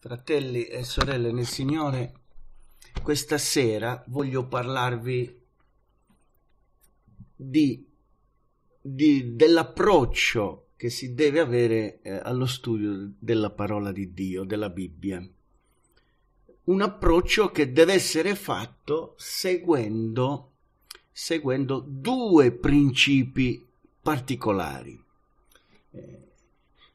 Fratelli e sorelle nel Signore, questa sera voglio parlarvi di, di, dell'approccio che si deve avere eh, allo studio della parola di Dio, della Bibbia. Un approccio che deve essere fatto seguendo, seguendo due principi particolari. Eh,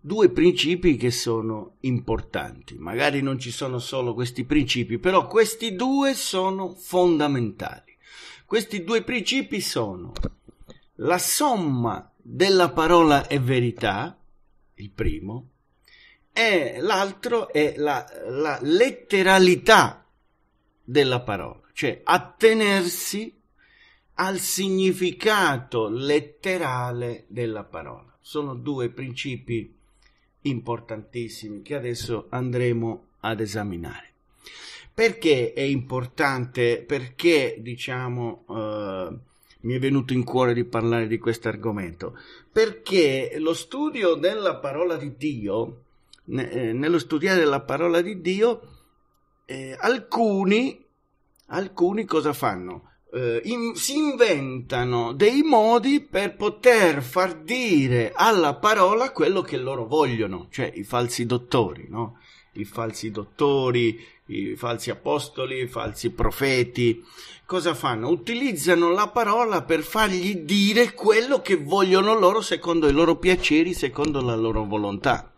due principi che sono importanti. Magari non ci sono solo questi principi, però questi due sono fondamentali. Questi due principi sono la somma della parola è verità, il primo, e l'altro è la, la letteralità della parola, cioè attenersi al significato letterale della parola. Sono due principi importanti importantissimi che adesso andremo ad esaminare. Perché è importante? Perché diciamo eh, mi è venuto in cuore di parlare di questo argomento? Perché lo studio della parola di Dio, ne, eh, nello studiare la parola di Dio, eh, alcuni, alcuni cosa fanno? eh, in, si inventano dei modi per poter far dire alla parola quello che loro vogliono, cioè i falsi dottori, no? i falsi dottori, i falsi apostoli, i falsi profeti. Cosa fanno? Utilizzano la parola per fargli dire quello che vogliono loro secondo i loro piaceri, secondo la loro volontà.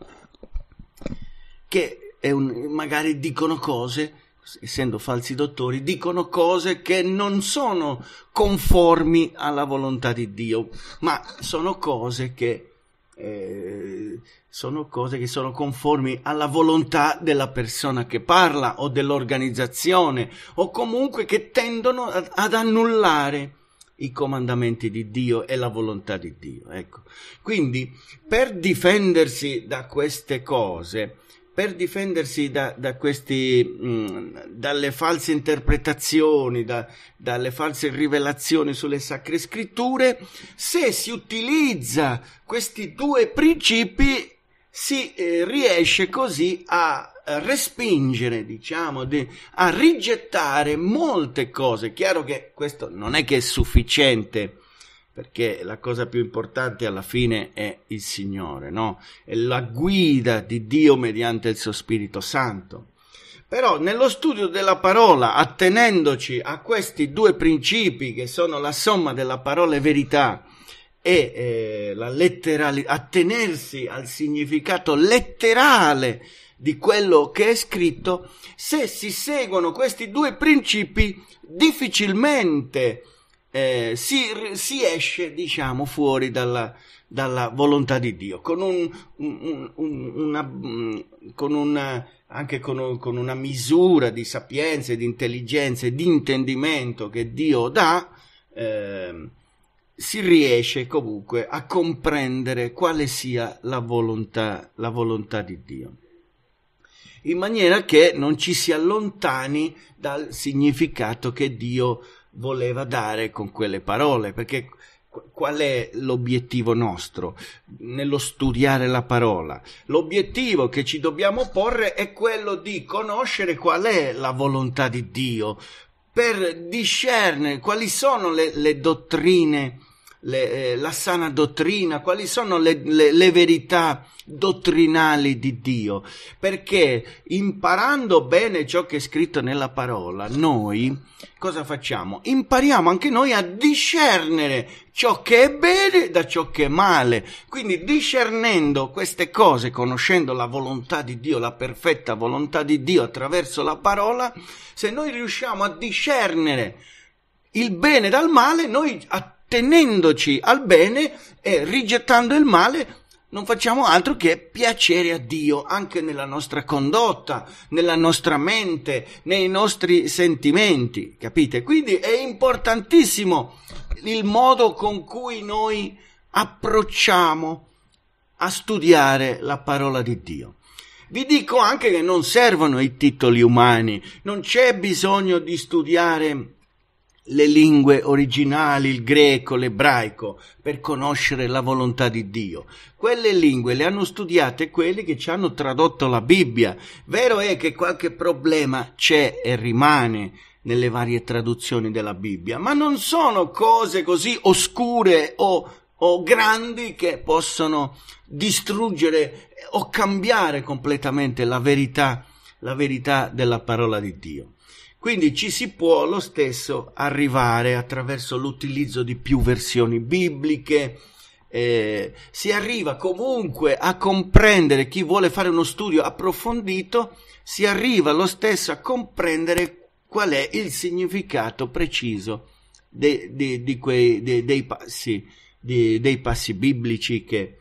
Che un, magari dicono cose essendo falsi dottori, dicono cose che non sono conformi alla volontà di Dio, ma sono cose che, eh, sono, cose che sono conformi alla volontà della persona che parla o dell'organizzazione o comunque che tendono ad, annullare i comandamenti di Dio e la volontà di Dio. Ecco. Quindi per difendersi da queste cose, per difendersi da, da questi, mh, mm, dalle false interpretazioni, da, dalle false rivelazioni sulle sacre scritture, se si utilizza questi due principi si eh, riesce così a respingere, diciamo, di, a rigettare molte cose. Chiaro che questo non è che è sufficiente perché la cosa più importante alla fine è il Signore, no? È la guida di Dio mediante il suo Spirito Santo. Però nello studio della parola, attenendoci a questi due principi che sono la somma della parola e verità e eh, la letteralità, attenersi al significato letterale di quello che è scritto, se si seguono questi due principi, difficilmente eh, si, si, esce, diciamo, fuori dalla, dalla volontà di Dio, con, un, un, un, una, mm, con una, anche con, con, una misura di sapienza, di intelligenza e di intendimento che Dio dà, eh, si riesce comunque a comprendere quale sia la volontà, la volontà di Dio in maniera che non ci si allontani dal significato che Dio ha voleva dare con quelle parole, perché qual è l'obiettivo nostro nello studiare la parola? L'obiettivo che ci dobbiamo porre è quello di conoscere qual è la volontà di Dio per discernere quali sono le, le dottrine le, eh, la sana dottrina, quali sono le, le, le verità dottrinali di Dio, perché imparando bene ciò che è scritto nella parola, noi cosa facciamo? Impariamo anche noi a discernere ciò che è bene da ciò che è male. Quindi discernendo queste cose, conoscendo la volontà di Dio, la perfetta volontà di Dio attraverso la parola, se noi riusciamo a discernere il bene dal male, noi attiviamo tenendoci al bene e rigettando il male, non facciamo altro che piacere a Dio anche nella nostra condotta, nella nostra mente, nei nostri sentimenti, capite? Quindi è importantissimo il modo con cui noi approcciamo a studiare la parola di Dio. Vi dico anche che non servono i titoli umani, non c'è bisogno di studiare le lingue originali, il greco, l'ebraico, per conoscere la volontà di Dio. Quelle lingue le hanno studiate quelli che ci hanno tradotto la Bibbia. Vero è che qualche problema c'è e rimane nelle varie traduzioni della Bibbia, ma non sono cose così oscure o, o grandi che possono distruggere o cambiare completamente la verità, la verità della parola di Dio. Quindi ci si può lo stesso arrivare attraverso l'utilizzo di più versioni bibliche, eh, si arriva comunque a comprendere chi vuole fare uno studio approfondito, si arriva lo stesso a comprendere qual è il significato preciso de, de, de quei, dei, passi, dei passi biblici che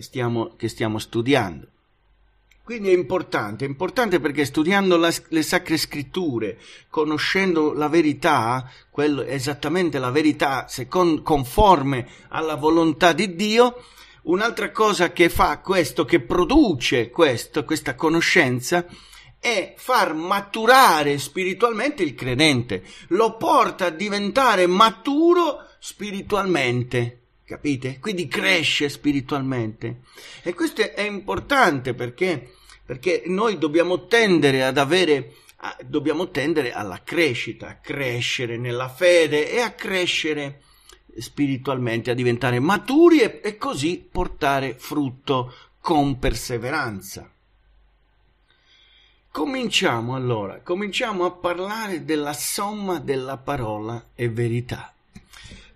stiamo, che stiamo studiando. Quindi è importante, è importante perché studiando la, le sacre scritture, conoscendo la verità, quello, esattamente la verità secondo, conforme alla volontà di Dio, un'altra cosa che fa questo, che produce questo, questa conoscenza, è far maturare spiritualmente il credente, lo porta a diventare maturo spiritualmente capite? Quindi cresce spiritualmente. E questo è importante perché perché noi dobbiamo tendere ad avere dobbiamo tendere alla crescita, a crescere nella fede e a crescere spiritualmente, a diventare maturi e, e, così portare frutto con perseveranza. Cominciamo allora, cominciamo a parlare della somma della parola e verità.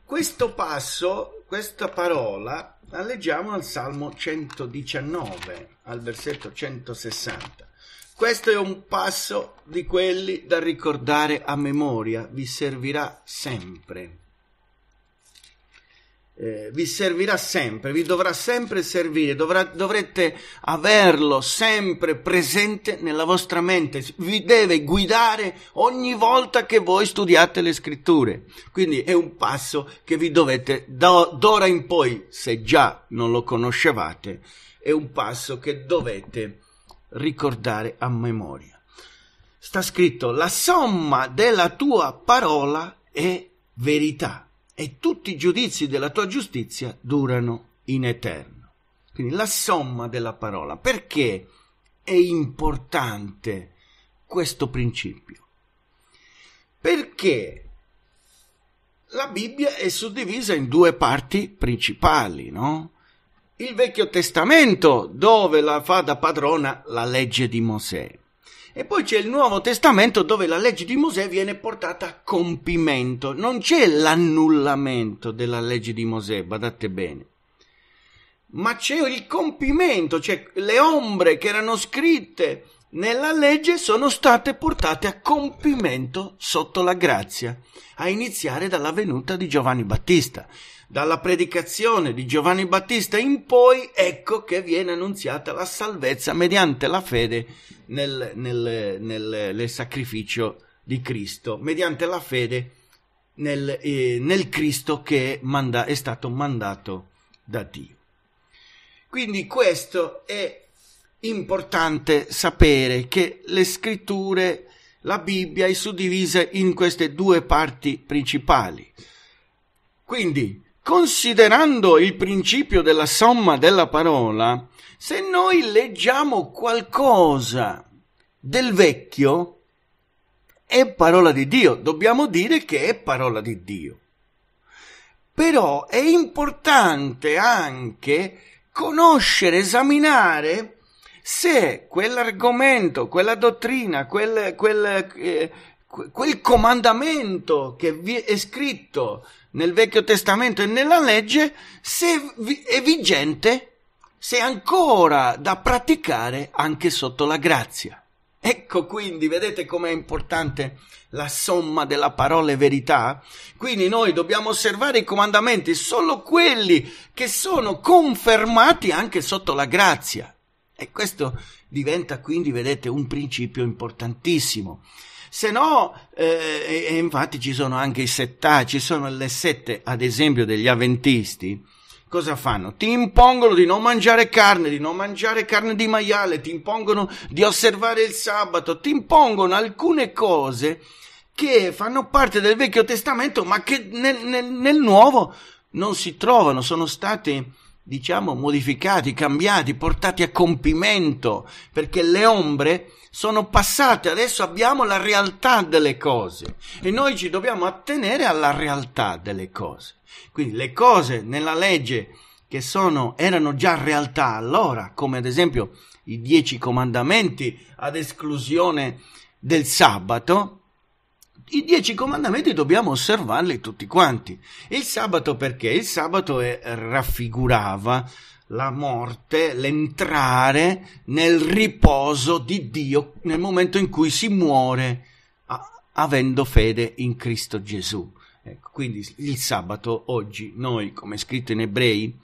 Questo passo, questa parola la leggiamo al Salmo 119, al versetto 160. Questo è un passo di quelli da ricordare a memoria, vi servirà sempre eh, vi servirà sempre, vi dovrà sempre servire, dovrà, dovrete averlo sempre presente nella vostra mente, vi deve guidare ogni volta che voi studiate le scritture. Quindi è un passo che vi dovete, da, d'ora in poi, se già non lo conoscevate, è un passo che dovete ricordare a memoria. Sta scritto, la somma della tua parola è verità e tutti i giudizi della tua giustizia durano in eterno. Quindi la somma della parola. Perché è importante questo principio? Perché la Bibbia è suddivisa in due parti principali, no? Il Vecchio Testamento, dove la fa da padrona la legge di Mosè, e poi c'è il Nuovo Testamento dove la legge di Mosè viene portata a compimento. Non c'è l'annullamento della legge di Mosè, badate bene. Ma c'è il compimento, cioè le ombre che erano scritte nella legge sono state portate a compimento sotto la grazia, a iniziare dalla venuta di Giovanni Battista dalla predicazione di Giovanni Battista in poi, ecco che viene annunziata la salvezza mediante la fede nel, nel, nel, nel sacrificio di Cristo, mediante la fede nel, eh, nel Cristo che è, manda- è stato mandato da Dio. Quindi questo è importante sapere che le scritture, la Bibbia è suddivisa in queste due parti principali. Quindi Considerando il principio della somma della parola, se noi leggiamo qualcosa del vecchio, è parola di Dio, dobbiamo dire che è parola di Dio. Però è importante anche conoscere, esaminare se quell'argomento, quella dottrina, quel, quel, eh, quel comandamento che vi è scritto nel Vecchio Testamento e nella legge se è vigente, se è ancora da praticare anche sotto la grazia. Ecco quindi, vedete com'è importante la somma della parola e verità? Quindi noi dobbiamo osservare i comandamenti, solo quelli che sono confermati anche sotto la grazia. E questo diventa quindi, vedete, un principio importantissimo se no eh, e infatti ci sono anche i settà, ci sono le sette ad esempio degli avventisti cosa fanno? Ti impongono di non mangiare carne, di non mangiare carne di maiale, ti impongono di osservare il sabato, ti impongono alcune cose che fanno parte del Vecchio Testamento ma che nel, nel, nel Nuovo non si trovano, sono state diciamo, modificati, cambiati, portati a compimento, perché le ombre sono passate, adesso abbiamo la realtà delle cose e noi ci dobbiamo attenere alla realtà delle cose. Quindi le cose nella legge che sono, erano già realtà allora, come ad esempio i dieci comandamenti ad esclusione del sabato, i dieci comandamenti dobbiamo osservarli tutti quanti. Il sabato perché? Il sabato è, raffigurava la morte, l'entrare nel riposo di Dio nel momento in cui si muore a, avendo fede in Cristo Gesù. Ecco, quindi il sabato oggi noi, come è scritto in ebrei,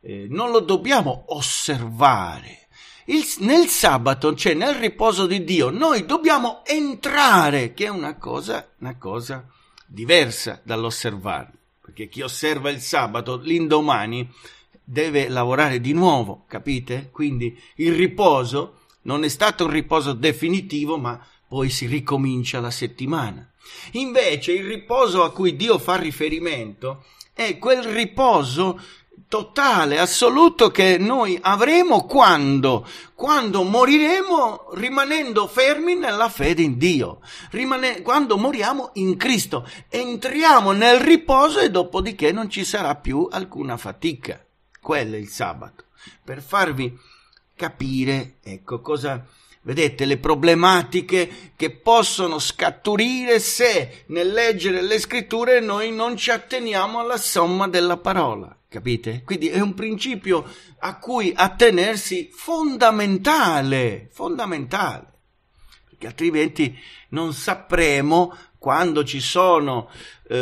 eh, non lo dobbiamo osservare il, nel sabato, cioè nel riposo di Dio, noi dobbiamo entrare, che è una cosa, una cosa diversa dall'osservare, perché chi osserva il sabato l'indomani deve lavorare di nuovo, capite? Quindi il riposo non è stato un riposo definitivo, ma poi si ricomincia la settimana. Invece il riposo a cui Dio fa riferimento è quel riposo totale, assoluto che noi avremo quando? Quando moriremo rimanendo fermi nella fede in Dio, Rimane, quando moriamo in Cristo, entriamo nel riposo e dopodiché non ci sarà più alcuna fatica. Quello è il sabato. Per farvi capire, ecco cosa... Vedete le problematiche che possono scaturire se nel leggere le scritture noi non ci atteniamo alla somma della parola. Capite? Quindi è un principio a cui attenersi fondamentale, fondamentale, perché altrimenti non sapremo quando ci sono eh,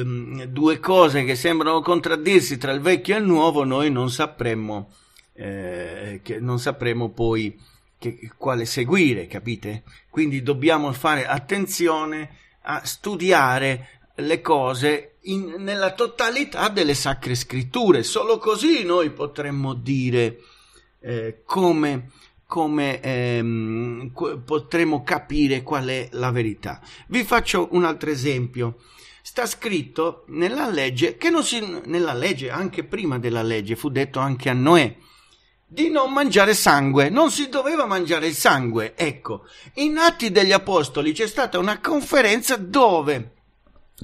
eh, due cose che sembrano contraddirsi tra il vecchio e il nuovo, noi non sapremo, eh, non sapremo poi che, quale seguire, capite? Quindi dobbiamo fare attenzione a studiare le cose in, nella totalità delle sacre scritture. Solo così noi potremmo dire eh, come, come ehm, potremo capire qual è la verità. Vi faccio un altro esempio. Sta scritto nella legge, che non si, nella legge, anche prima della legge, fu detto anche a Noè, di non mangiare sangue, non si doveva mangiare il sangue. Ecco, in Atti degli Apostoli c'è stata una conferenza dove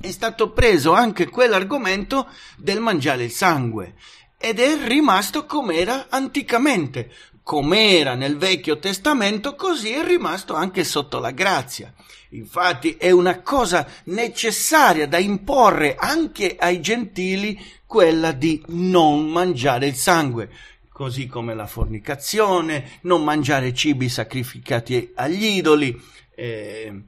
è stato preso anche quell'argomento del mangiare il sangue ed è rimasto come era anticamente, come era nel Vecchio Testamento, così è rimasto anche sotto la grazia. Infatti è una cosa necessaria da imporre anche ai gentili quella di non mangiare il sangue, così come la fornicazione, non mangiare cibi sacrificati agli idoli. Eh,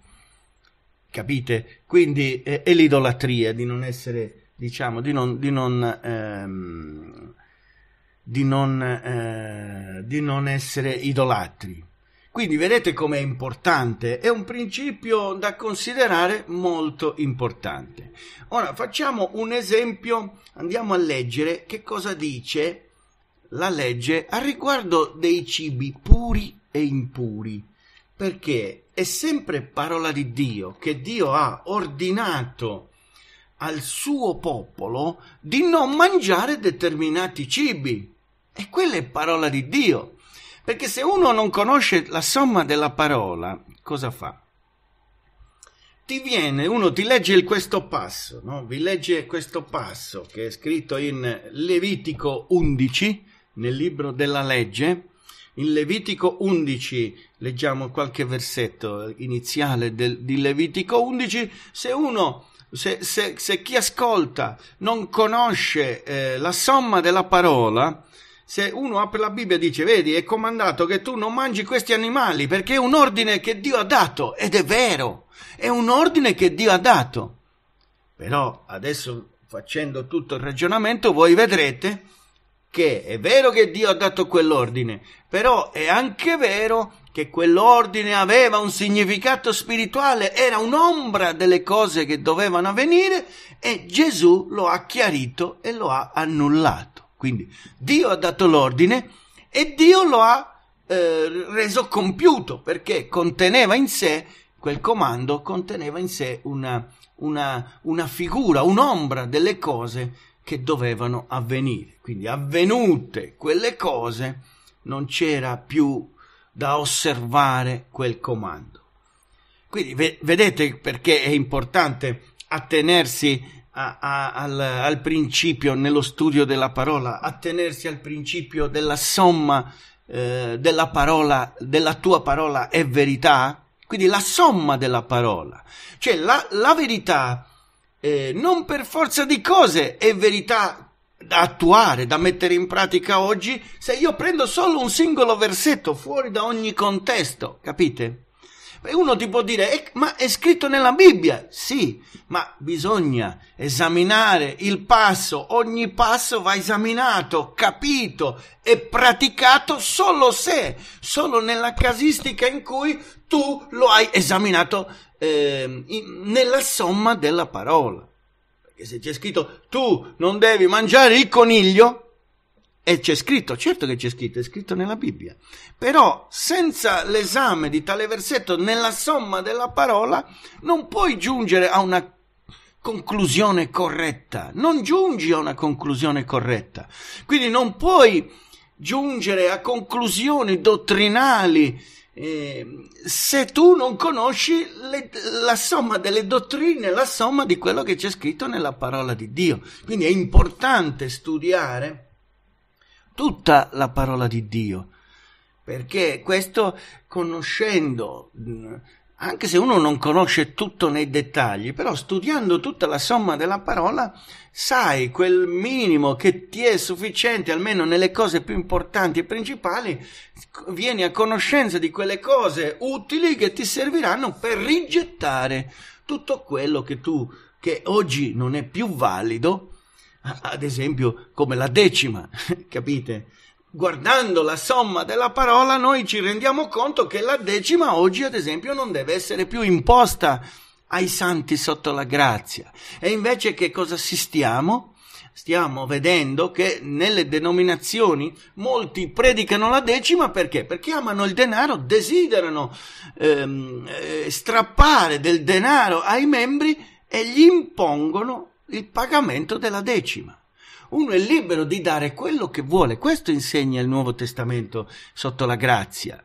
capite? Quindi eh, è l'idolatria di non essere, diciamo, di non, di non, ehm, di non, eh, di non essere idolatri. Quindi vedete com'è importante, è un principio da considerare molto importante. Ora facciamo un esempio, andiamo a leggere che cosa dice la legge a riguardo dei cibi puri e impuri, perché è sempre parola di Dio che Dio ha ordinato al suo popolo di non mangiare determinati cibi. E quella è parola di Dio. Perché se uno non conosce la somma della parola, cosa fa? Ti viene, uno ti legge questo passo, no? Vi legge questo passo che è scritto in Levitico 11, nel libro della legge, in Levitico 11, leggiamo qualche versetto iniziale del, di Levitico 11, se uno se, se, se, chi ascolta non conosce eh, la somma della parola, se uno apre la Bibbia e dice, vedi, è comandato che tu non mangi questi animali perché è un ordine che Dio ha dato, ed è vero, è un ordine che Dio ha dato. Però adesso facendo tutto il ragionamento voi vedrete che è vero che Dio ha dato quell'ordine, però è anche vero che quell'ordine aveva un significato spirituale, era un'ombra delle cose che dovevano avvenire e Gesù lo ha chiarito e lo ha annullato. Quindi Dio ha dato l'ordine e Dio lo ha eh, reso compiuto perché conteneva in sé quel comando conteneva in sé una, una, una figura, un'ombra delle cose che dovevano avvenire. Quindi avvenute quelle cose non c'era più da osservare quel comando. Quindi ve- vedete perché è importante attenersi a, a, al, al principio nello studio della parola, attenersi al principio della somma eh, della parola, della tua parola è verità? Quindi la somma della parola, cioè la, la verità eh, non per forza di cose è verità da attuare, da mettere in pratica oggi, se io prendo solo un singolo versetto fuori da ogni contesto, capite? Uno ti può dire, eh, ma è scritto nella Bibbia? Sì, ma bisogna esaminare il passo, ogni passo va esaminato, capito e praticato solo se, solo nella casistica in cui tu lo hai esaminato eh, in, nella somma della parola. Perché se c'è scritto tu non devi mangiare il coniglio, e c'è scritto, certo che c'è scritto, è scritto nella Bibbia, però senza l'esame di tale versetto nella somma della parola non puoi giungere a una conclusione corretta, non giungi a una conclusione corretta, quindi non puoi giungere a conclusioni dottrinali eh, se tu non conosci le, la somma delle dottrine, la somma di quello che c'è scritto nella parola di Dio. Quindi è importante studiare tutta la parola di Dio, perché questo conoscendo anche se uno non conosce tutto nei dettagli, però studiando tutta la somma della parola sai quel minimo che ti è sufficiente, almeno nelle cose più importanti e principali, vieni a conoscenza di quelle cose utili che ti serviranno per rigettare tutto quello che tu, che oggi non è più valido, ad esempio come la decima, capite? guardando la somma della parola noi ci rendiamo conto che la decima oggi ad esempio non deve essere più imposta ai santi sotto la grazia e invece che cosa assistiamo? Stiamo vedendo che nelle denominazioni molti predicano la decima perché? Perché amano il denaro, desiderano ehm, eh, strappare del denaro ai membri e gli impongono il pagamento della decima uno è libero di dare quello che vuole. Questo insegna il Nuovo Testamento sotto la grazia.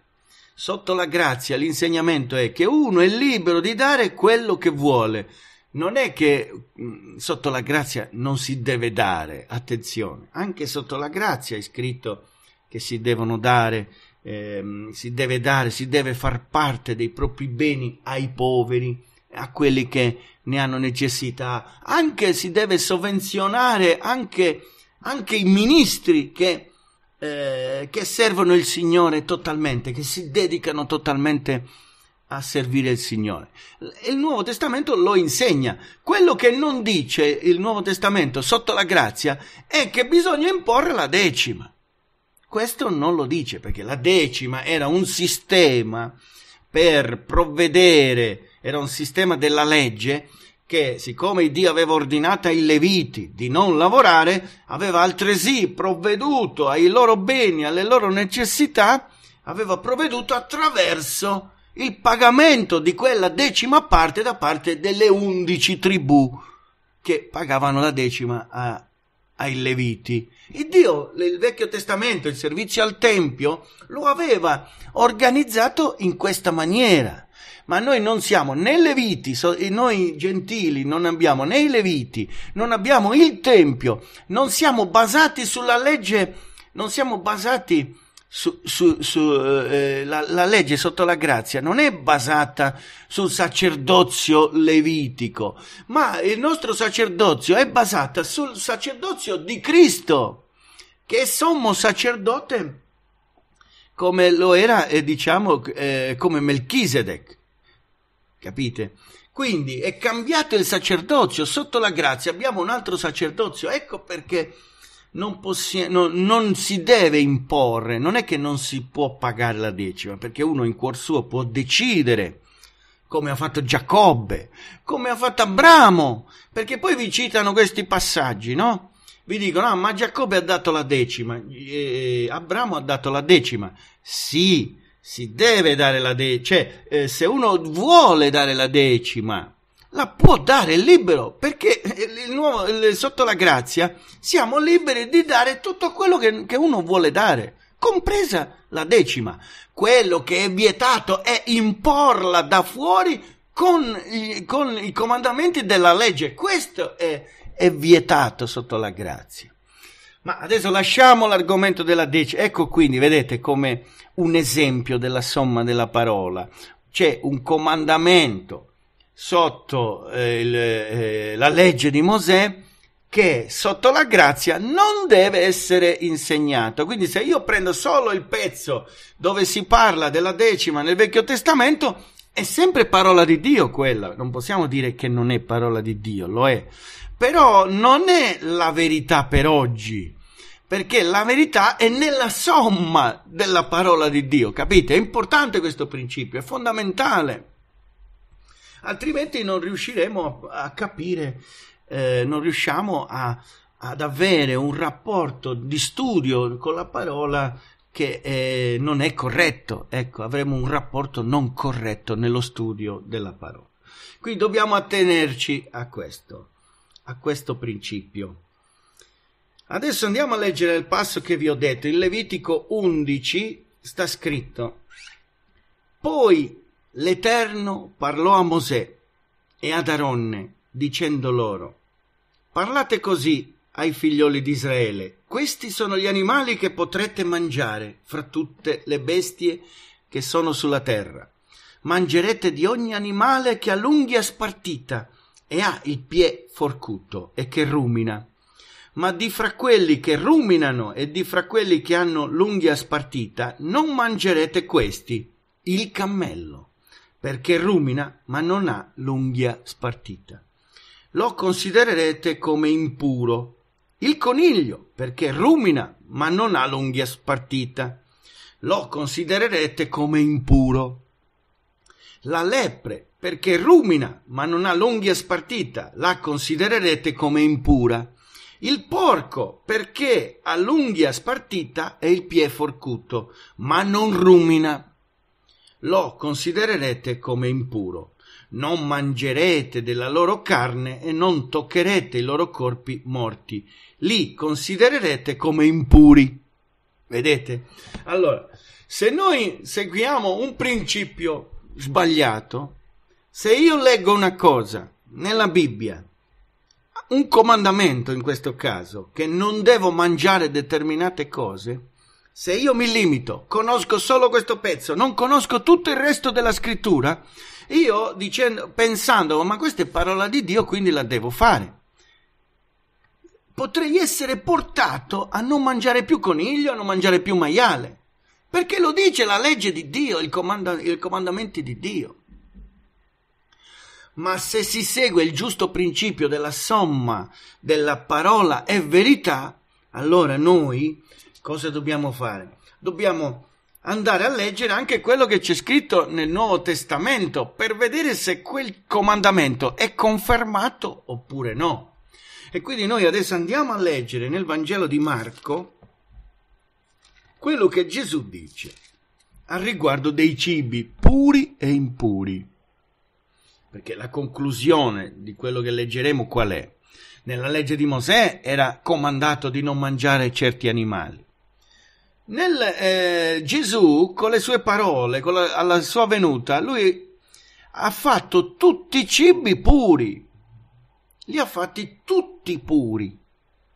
Sotto la grazia l'insegnamento è che uno è libero di dare quello che vuole. Non è che mh, mm, sotto la grazia non si deve dare, attenzione, anche sotto la grazia è scritto che si devono dare, eh, si deve dare, si deve far parte dei propri beni ai poveri a quelli che ne hanno necessità, anche si deve sovvenzionare anche, anche i ministri che, eh, che, servono il Signore totalmente, che si dedicano totalmente a servire il Signore. Il Nuovo Testamento lo insegna. Quello che non dice il Nuovo Testamento sotto la grazia è che bisogna imporre la decima. Questo non lo dice perché la decima era un sistema per provvedere era un sistema della legge che, siccome Dio aveva ordinato ai Leviti di non lavorare, aveva altresì provveduto ai loro beni, alle loro necessità, aveva provveduto attraverso il pagamento di quella decima parte da parte delle undici tribù che pagavano la decima a, ai Leviti. E Dio, il Vecchio Testamento, il servizio al Tempio, lo aveva organizzato in questa maniera ma noi non siamo né leviti, noi gentili non abbiamo né i leviti, non abbiamo il tempio, non siamo basati sulla legge, non siamo basati su, su, su eh, eh la, la legge sotto la grazia non è basata sul sacerdozio levitico, ma il nostro sacerdozio è basato sul sacerdozio di Cristo, che è sommo sacerdote come lo era, eh, diciamo, eh, come Melchisedec. Capite? Quindi è cambiato il sacerdozio, sotto la grazia abbiamo un altro sacerdozio, ecco perché non, possi- no, non si deve imporre, non è che non si può pagare la decima, perché uno in cuor suo può decidere, come ha fatto Giacobbe, come ha fatto Abramo, perché poi vi citano questi passaggi, no? Vi dicono, ah, ma Giacobbe ha dato la decima, eh, Abramo ha dato la decima, sì, si deve dare la decima, cioè eh, se uno vuole dare la decima, la può dare libero, perché il nuovo, il, sotto la grazia siamo liberi di dare tutto quello che, che uno vuole dare, compresa la decima. Quello che è vietato è imporla da fuori con, con i comandamenti della legge, questo è, è vietato sotto la grazia. Ma adesso lasciamo l'argomento della decima. Ecco quindi, vedete come un esempio della somma della parola. C'è un comandamento sotto eh, il, eh, la legge di Mosè che sotto la grazia non deve essere insegnato. Quindi se io prendo solo il pezzo dove si parla della decima nel Vecchio Testamento, è sempre parola di Dio quella, non possiamo dire che non è parola di Dio, lo è, però non è la verità per oggi, perché la verità è nella somma della parola di Dio, capite? È importante questo principio, è fondamentale, altrimenti non riusciremo a, capire, eh, non riusciamo a, ad avere un rapporto di studio con la parola di Dio che eh, non è corretto. Ecco, avremo un rapporto non corretto nello studio della parola. Quindi dobbiamo attenerci a questo, a questo principio. Adesso andiamo a leggere il passo che vi ho detto. In Levitico 11 sta scritto: Poi l'Eterno parlò a Mosè e ad Aronne, dicendo loro: Parlate così ai figlioli di Israele questi sono gli animali che potrete mangiare fra tutte le bestie che sono sulla terra. Mangerete di ogni animale che ha l'unghia spartita e ha il pie forcuto e che rumina. Ma di fra quelli che ruminano e di fra quelli che hanno l'unghia spartita non mangerete questi, il cammello, perché rumina ma non ha l'unghia spartita. Lo considererete come impuro il coniglio, perché rumina ma non ha l'unghia spartita. Lo considererete come impuro. La lepre, perché rumina ma non ha l'unghia spartita, la considererete come impura. Il porco, perché ha l'unghia spartita e il piede forcuto, ma non rumina. Lo considererete come impuro non mangerete della loro carne e non toccherete i loro corpi morti. Li considererete come impuri. Vedete? Allora, se noi seguiamo un principio sbagliato, se io leggo una cosa nella Bibbia, un comandamento in questo caso, che non devo mangiare determinate cose, se io mi limito, conosco solo questo pezzo, non conosco tutto il resto della scrittura, io dicendo, pensando, ma questa è parola di Dio, quindi la devo fare. Potrei essere portato a non mangiare più coniglio, a non mangiare più maiale, perché lo dice la legge di Dio, i comanda- comandamenti di Dio. Ma se si segue il giusto principio della somma della parola e verità, allora noi cosa dobbiamo fare? Dobbiamo andare a leggere anche quello che c'è scritto nel Nuovo Testamento per vedere se quel comandamento è confermato oppure no. E quindi noi adesso andiamo a leggere nel Vangelo di Marco quello che Gesù dice al riguardo dei cibi puri e impuri. Perché la conclusione di quello che leggeremo qual è? Nella legge di Mosè era comandato di non mangiare certi animali. Nel eh, Gesù, con le sue parole, con la, alla sua venuta, lui ha fatto tutti i cibi puri. Li ha fatti tutti puri.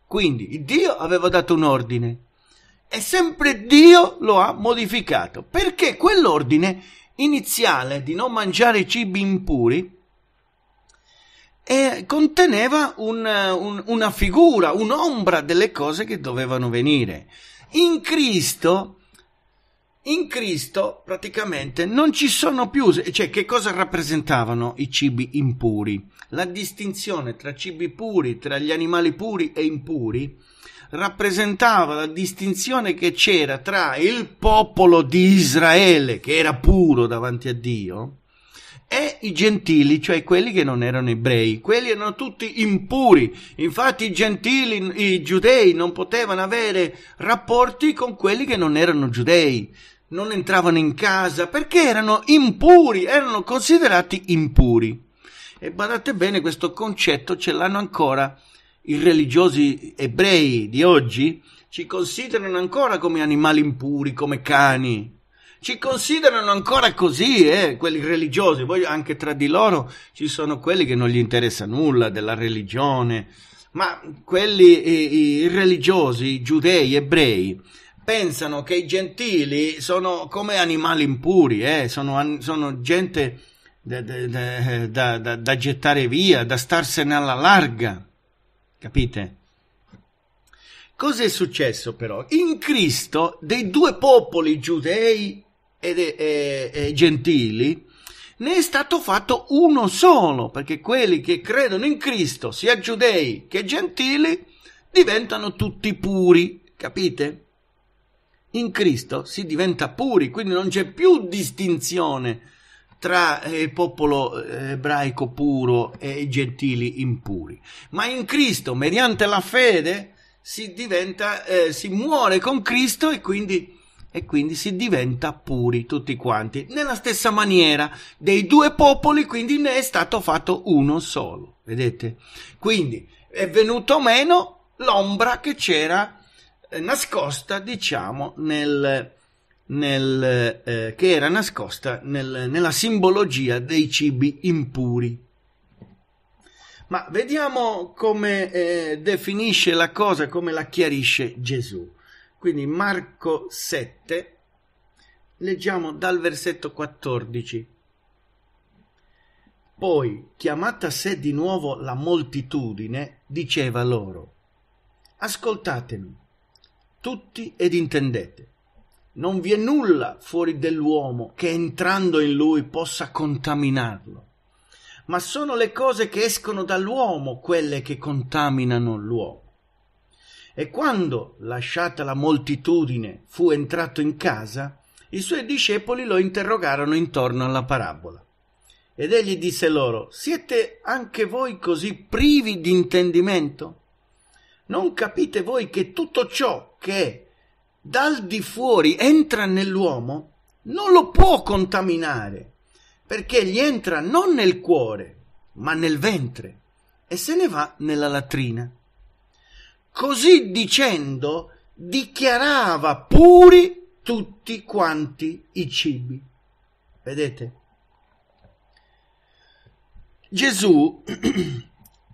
Quindi Dio aveva dato un ordine e sempre Dio lo ha modificato perché quell'ordine iniziale di non mangiare cibi impuri eh, conteneva un, un, una figura, un'ombra delle cose che dovevano venire. In Cristo, in Cristo praticamente non ci sono più, cioè che cosa rappresentavano i cibi impuri? La distinzione tra cibi puri, tra gli animali puri e impuri, rappresentava la distinzione che c'era tra il popolo di Israele, che era puro davanti a Dio, e i gentili, cioè quelli che non erano ebrei, quelli erano tutti impuri. Infatti i gentili, i giudei non potevano avere rapporti con quelli che non erano giudei, non entravano in casa perché erano impuri, erano considerati impuri. E guardate bene, questo concetto ce l'hanno ancora i religiosi ebrei di oggi, ci considerano ancora come animali impuri, come cani ci considerano ancora così, eh, quelli religiosi, poi anche tra di loro ci sono quelli che non gli interessa nulla della religione, ma quelli i, i religiosi, i giudei, ebrei, pensano che i gentili sono come animali impuri, eh, sono, sono, gente da, da, da, da gettare via, da starsene alla larga, capite? Cos'è successo però? In Cristo dei due popoli giudei e, e, e gentili, ne è stato fatto uno solo, perché quelli che credono in Cristo, sia giudei che gentili, diventano tutti puri, capite? In Cristo si diventa puri, quindi non c'è più distinzione tra eh, il popolo eh, ebraico puro e i gentili impuri, ma in Cristo, mediante la fede, si diventa, eh, si muore con Cristo e quindi e quindi si diventa puri tutti quanti. Nella stessa maniera dei due popoli, quindi ne è stato fatto uno solo, vedete? Quindi è venuto meno l'ombra che c'era eh, nascosta, diciamo, nel, nel, eh, che era nascosta nel, nella simbologia dei cibi impuri. Ma vediamo come eh, definisce la cosa, come la chiarisce Gesù. Quindi Marco 7, leggiamo dal versetto 14. Poi, chiamata a sé di nuovo la moltitudine, diceva loro, Ascoltatemi, tutti ed intendete, non vi è nulla fuori dell'uomo che entrando in lui possa contaminarlo, ma sono le cose che escono dall'uomo quelle che contaminano l'uomo. E quando, lasciata la moltitudine, fu entrato in casa, i suoi discepoli lo interrogarono intorno alla parabola. Ed egli disse loro, siete anche voi così privi di intendimento? Non capite voi che tutto ciò che dal di fuori entra nell'uomo non lo può contaminare, perché gli entra non nel cuore, ma nel ventre, e se ne va nella latrina. Così dicendo dichiarava puri tutti quanti i cibi. Vedete? Gesù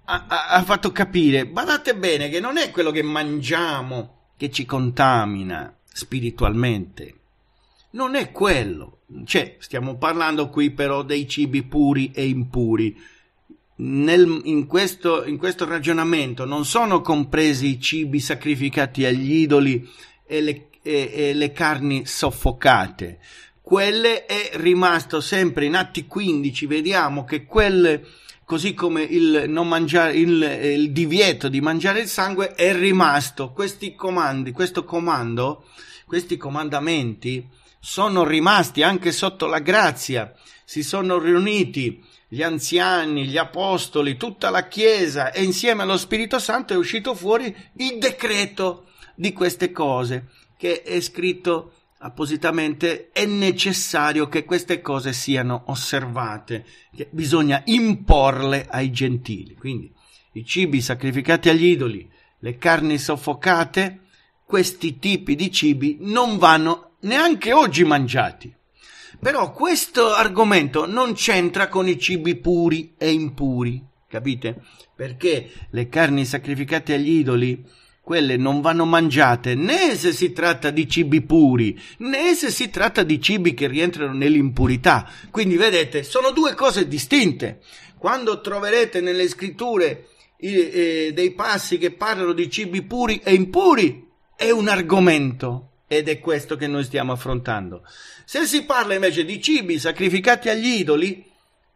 ha, ha, fatto capire, guardate bene che non è quello che mangiamo che ci contamina spiritualmente, non è quello, cioè stiamo parlando qui però dei cibi puri e impuri, nel, in, questo, in questo ragionamento non sono compresi i cibi sacrificati agli idoli e le, e, e le carni soffocate. Quelle è rimasto sempre in Atti 15, vediamo che quelle così come il, mangiare, il, il, divieto di mangiare il sangue è rimasto. Questi comandi, questo comando questi comandamenti sono rimasti anche sotto la grazia, si sono riuniti gli anziani, gli apostoli, tutta la Chiesa e insieme allo Spirito Santo è uscito fuori il decreto di queste cose che è scritto appositamente è necessario che queste cose siano osservate, bisogna imporle ai gentili. Quindi i cibi sacrificati agli idoli, le carni soffocate, questi tipi di cibi non vanno neanche oggi mangiati. Però questo argomento non c'entra con i cibi puri e impuri, capite? Perché le carni sacrificate agli idoli, quelle non vanno mangiate né se si tratta di cibi puri né se si tratta di cibi che rientrano nell'impurità. Quindi vedete, sono due cose distinte. Quando troverete nelle scritture eh, dei passi che parlano di cibi puri e impuri, è un argomento ed è questo che noi stiamo affrontando. Se si parla invece di cibi sacrificati agli idoli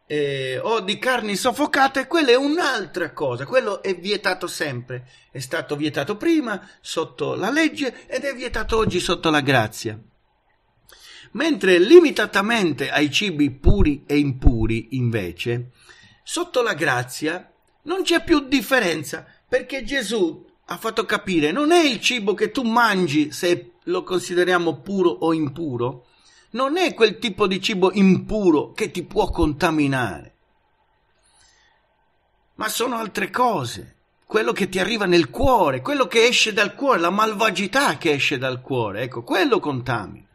eh, o di carni soffocate, quella è un'altra cosa, quello è vietato sempre, è stato vietato prima sotto la legge ed è vietato oggi sotto la grazia. Mentre limitatamente ai cibi puri e impuri, invece, sotto la grazia non c'è più differenza perché Gesù ha fatto capire non è il cibo che tu mangi se lo consideriamo puro o impuro, non è quel tipo di cibo impuro che ti può contaminare, ma sono altre cose, quello che ti arriva nel cuore, quello che esce dal cuore, la malvagità che esce dal cuore, ecco, quello contamina.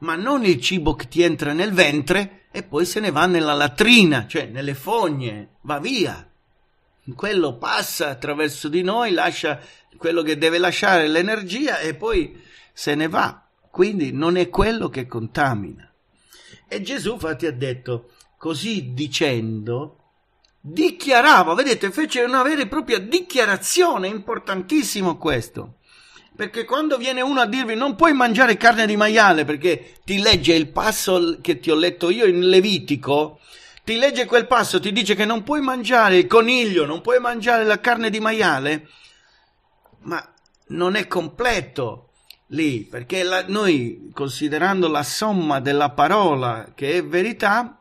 Ma non il cibo che ti entra nel ventre e poi se ne va nella latrina, cioè nelle fogne, va via, quello passa attraverso di noi, lascia quello che deve lasciare l'energia e poi se ne va. Quindi non è quello che contamina. E Gesù infatti ha detto, così dicendo, dichiarava, vedete, fece una vera e propria dichiarazione, importantissimo questo. Perché quando viene uno a dirvi non puoi mangiare carne di maiale perché ti legge il passo che ti ho letto io in Levitico, ti legge quel passo, ti dice che non puoi mangiare il coniglio, non puoi mangiare la carne di maiale, ma non è completo lì, perché la, noi considerando la somma della parola che è verità,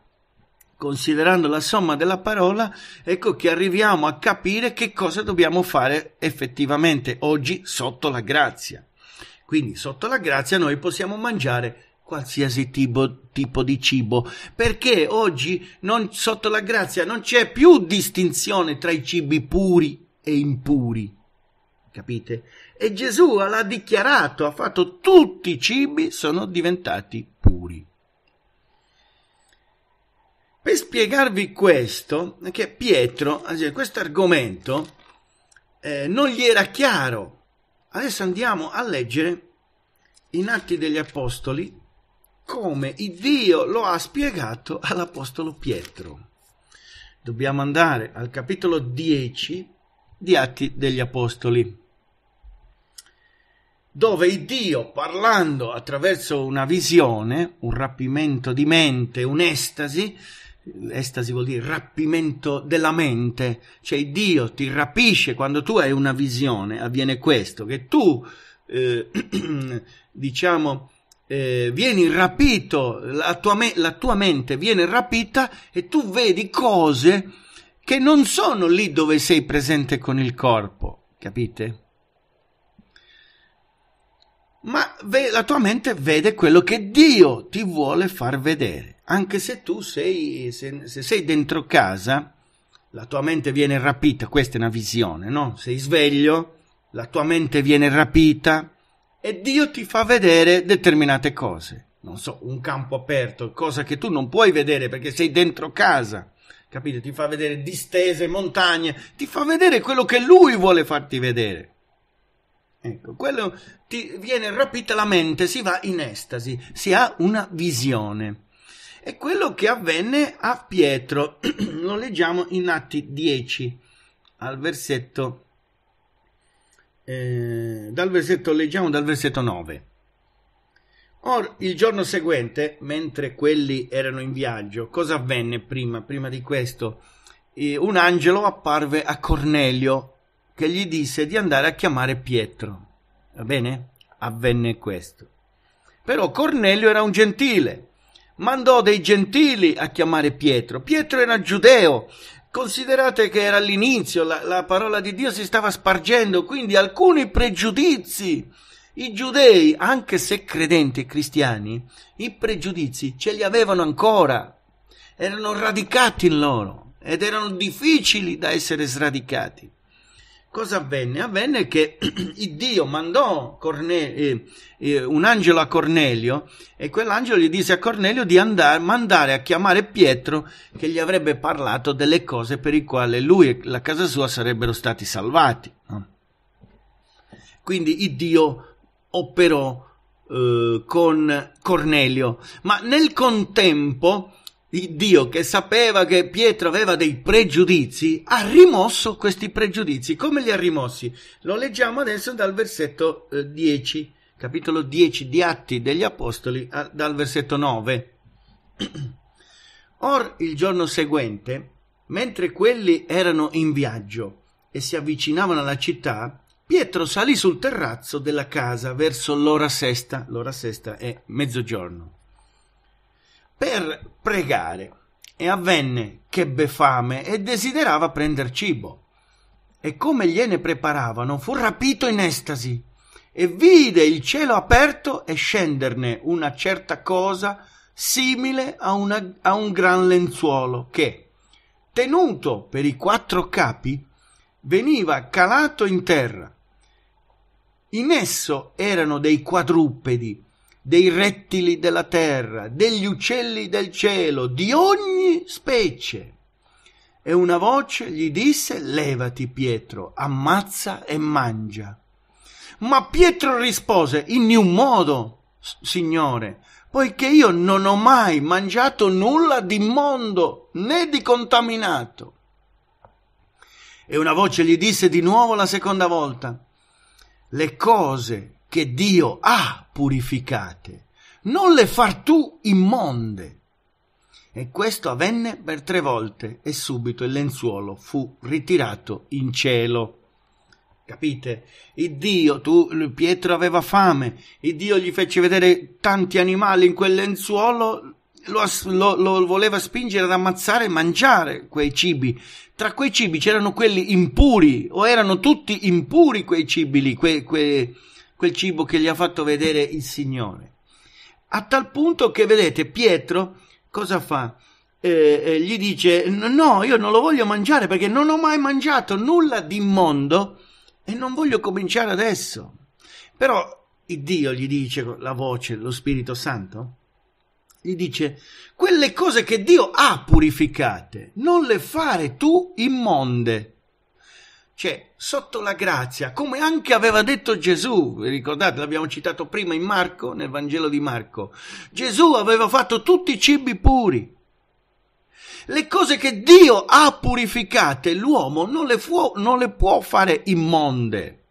considerando la somma della parola, ecco che arriviamo a capire che cosa dobbiamo fare effettivamente oggi sotto la grazia. Quindi sotto la grazia noi possiamo mangiare qualsiasi tipo, tipo, di cibo, perché oggi non, sotto la grazia non c'è più distinzione tra i cibi puri e impuri. Capite? E Gesù l'ha dichiarato, ha fatto tutti i cibi sono diventati puri. Per spiegarvi questo, che Pietro, questo argomento eh, non gli era chiaro. Adesso andiamo a leggere in Atti degli Apostoli, come Dio lo ha spiegato all'Apostolo Pietro. Dobbiamo andare al capitolo 10 di Atti degli Apostoli, dove Dio, parlando attraverso una visione, un rapimento di mente, un'estasi, estasi vuol dire rapimento della mente, cioè Dio ti rapisce quando tu hai una visione, avviene questo, che tu, eh, diciamo, eh, vieni rapito, la tua, me- la tua mente viene rapita e tu vedi cose che non sono lì dove sei presente con il corpo, capite? ma la tua mente vede quello che Dio ti vuole far vedere. Anche se tu sei, se, se sei dentro casa, la tua mente viene rapita, questa è una visione, no? Sei sveglio, la tua mente viene rapita, e Dio ti fa vedere determinate cose. Non so, un campo aperto, cosa che tu non puoi vedere perché sei dentro casa. Capito? Ti fa vedere distese, montagne, ti fa vedere quello che lui vuole farti vedere. Ecco, quello ti viene rapita la mente, si va in estasi, si ha una visione. È quello che avvenne a Pietro, lo leggiamo in Atti 10, al versetto eh, dal versetto, leggiamo dal versetto 9. Or il giorno seguente, mentre quelli erano in viaggio, cosa avvenne prima? Prima di questo, eh, un angelo apparve a Cornelio che gli disse di andare a chiamare Pietro. Va bene? Avvenne questo. Però Cornelio era un gentile mandò dei gentili a chiamare Pietro. Pietro era giudeo Considerate che era all'inizio, la, la parola di Dio si stava spargendo, quindi alcuni pregiudizi. I giudei, anche se credenti e cristiani, i pregiudizi ce li avevano ancora, erano radicati in loro ed erano difficili da essere sradicati cosa avvenne? Avvenne che Dio mandò Corne- eh, eh, un angelo a Cornelio e quell'angelo gli disse a Cornelio di andare, mandare a chiamare Pietro che gli avrebbe parlato delle cose per le quali lui e la casa sua sarebbero stati salvati. No? Quindi Dio operò eh, con Cornelio, ma nel contempo Dio che sapeva che Pietro aveva dei pregiudizi, ha rimosso questi pregiudizi. Come li ha rimossi? Lo leggiamo adesso dal versetto 10, eh, capitolo 10 di Atti degli Apostoli, dal versetto 9. Or il giorno seguente, mentre quelli erano in viaggio e si avvicinavano alla città, Pietro salì sul terrazzo della casa verso l'ora sesta, l'ora sesta è mezzogiorno per pregare. E avvenne che ebbe fame e desiderava prender cibo. E come gliene preparavano, fu rapito in estasi e vide il cielo aperto e scenderne una certa cosa simile a, una, a un gran lenzuolo che, tenuto per i quattro capi, veniva calato in terra. In esso erano dei quadrupedi dei rettili della terra, degli uccelli del cielo, di ogni specie. E una voce gli disse, levati Pietro, ammazza e mangia. Ma Pietro rispose, in niun modo, signore, poiché io non ho mai mangiato nulla di immondo né di contaminato. E una voce gli disse di nuovo la seconda volta, le cose che Dio ha purificate, non le far tu immonde. E questo avvenne per tre volte e subito il lenzuolo fu ritirato in cielo. Capite? Il Dio, tu, Pietro aveva fame, il Dio gli fece vedere tanti animali in quel lenzuolo, lo, lo, lo, voleva spingere ad ammazzare e mangiare quei cibi. Tra quei cibi c'erano quelli impuri, o erano tutti impuri quei cibi lì, quei, que, quel cibo che gli ha fatto vedere il Signore. A tal punto che, vedete, Pietro cosa fa? Eh, eh, gli dice, no, io non lo voglio mangiare perché non ho mai mangiato nulla di immondo e non voglio cominciare adesso. Però il Dio gli dice, la voce, lo Spirito Santo, gli dice, quelle cose che Dio ha purificate, non le fare tu immonde cioè sotto la grazia, come anche aveva detto Gesù, vi ricordate, l'abbiamo citato prima in Marco, nel Vangelo di Marco, Gesù aveva fatto tutti i cibi puri. Le cose che Dio ha purificate, l'uomo non le, fu- non le può fare immonde.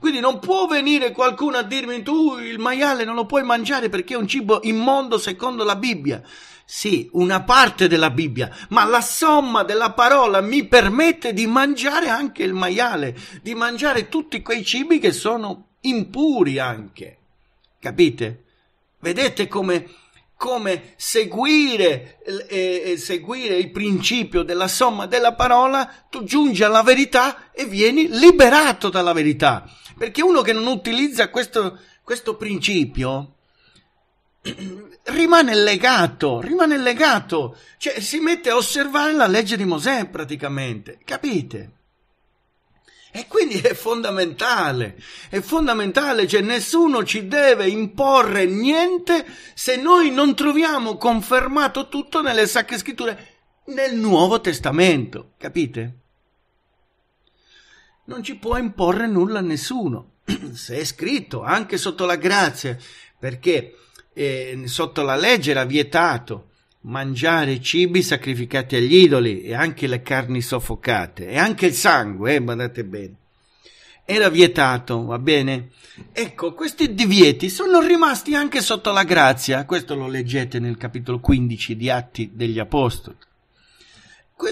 Quindi non può venire qualcuno a dirmi tu il maiale non lo puoi mangiare perché è un cibo immondo secondo la Bibbia sì, una parte della Bibbia, ma la somma della parola mi permette di mangiare anche il maiale, di mangiare tutti quei cibi che sono impuri anche. Capite? Vedete come, come seguire, eh, eh seguire il principio della somma della parola, tu giungi alla verità e vieni liberato dalla verità. Perché uno che non utilizza questo, questo principio, rimane legato, rimane legato, cioè si mette a osservare la legge di Mosè praticamente, capite? E quindi è fondamentale, è fondamentale, cioè nessuno ci deve imporre niente se noi non troviamo confermato tutto nelle sacre scritture, nel Nuovo Testamento, capite? Non ci può imporre nulla a nessuno, se è scritto anche sotto la grazia, perché eh, sotto la legge era vietato mangiare cibi sacrificati agli idoli e anche le carni soffocate e anche il sangue, eh, guardate bene. Era vietato, va bene? Ecco, questi divieti sono rimasti anche sotto la grazia, questo lo leggete nel capitolo 15 di Atti degli Apostoli.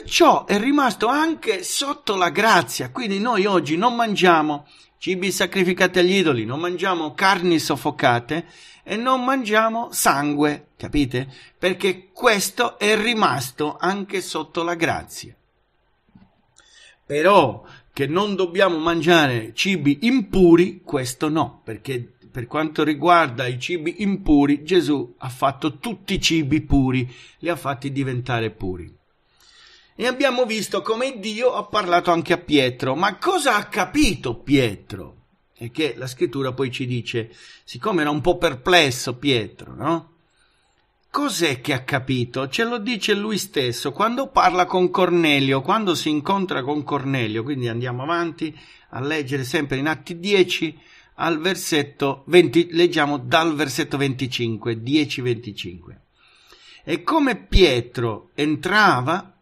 Ciò è rimasto anche sotto la grazia, quindi noi oggi non mangiamo cibi sacrificati agli idoli, non mangiamo carni soffocate e non mangiamo sangue, capite? Perché questo è rimasto anche sotto la grazia. Però che non dobbiamo mangiare cibi impuri, questo no, perché per quanto riguarda i cibi impuri, Gesù ha fatto tutti i cibi puri, li ha fatti diventare puri e abbiamo visto come Dio ha parlato anche a Pietro. Ma cosa ha capito Pietro? E che la scrittura poi ci dice, siccome era un po' perplesso Pietro, no? Cos'è che ha capito? Ce lo dice lui stesso quando parla con Cornelio, quando si incontra con Cornelio. Quindi andiamo avanti a leggere sempre in Atti 10 al versetto 20, leggiamo dal versetto 25, 10-25. E come Pietro entrava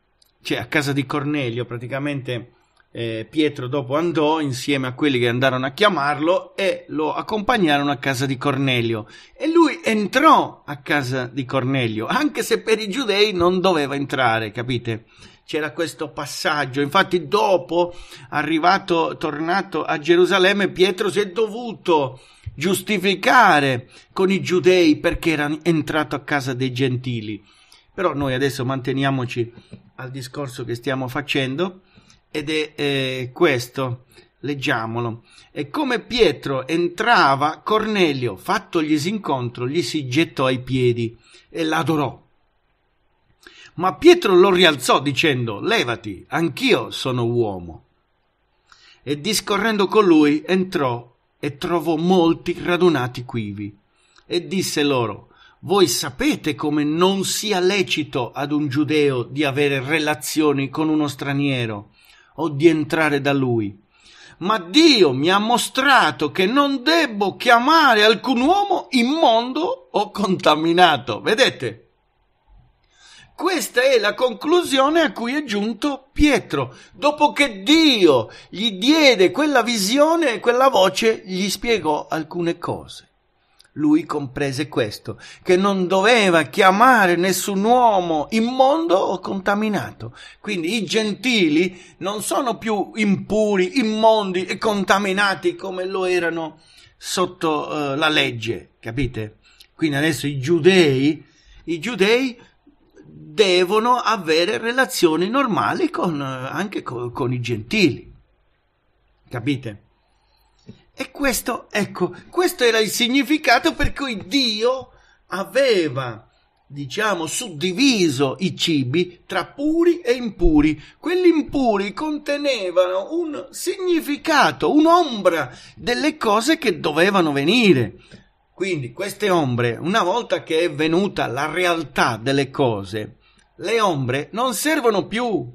cioè a casa di Cornelio praticamente eh, Pietro dopo andò insieme a quelli che andarono a chiamarlo e lo accompagnarono a casa di Cornelio e lui entrò a casa di Cornelio anche se per i giudei non doveva entrare capite c'era questo passaggio infatti dopo arrivato tornato a Gerusalemme Pietro si è dovuto giustificare con i giudei perché era entrato a casa dei gentili però noi adesso manteniamoci al discorso che stiamo facendo ed è eh, questo. Leggiamolo. E come Pietro entrava, Cornelio, fattogli incontro, gli si gettò ai piedi e l'adorò. Ma Pietro lo rialzò dicendo, levati, anch'io sono uomo. E discorrendo con lui entrò e trovò molti radunati quivi. E disse loro, voi sapete come non sia lecito ad un giudeo di avere relazioni con uno straniero o di entrare da lui. Ma Dio mi ha mostrato che non debbo chiamare alcun uomo immondo o contaminato. Vedete? Questa è la conclusione a cui è giunto Pietro, dopo che Dio gli diede quella visione e quella voce, gli spiegò alcune cose. Lui comprese questo, che non doveva chiamare nessun uomo immondo o contaminato. Quindi i gentili non sono più impuri, immondi e contaminati come lo erano sotto eh, la legge, capite? Quindi adesso i giudei, i giudei devono avere relazioni normali con, eh, anche con, con i gentili, capite? E questo, ecco, questo era il significato per cui Dio aveva, diciamo, suddiviso i cibi tra puri e impuri. Quelli impuri contenevano un significato, un'ombra delle cose che dovevano venire. Quindi queste ombre, una volta che è venuta la realtà delle cose, le ombre non servono più.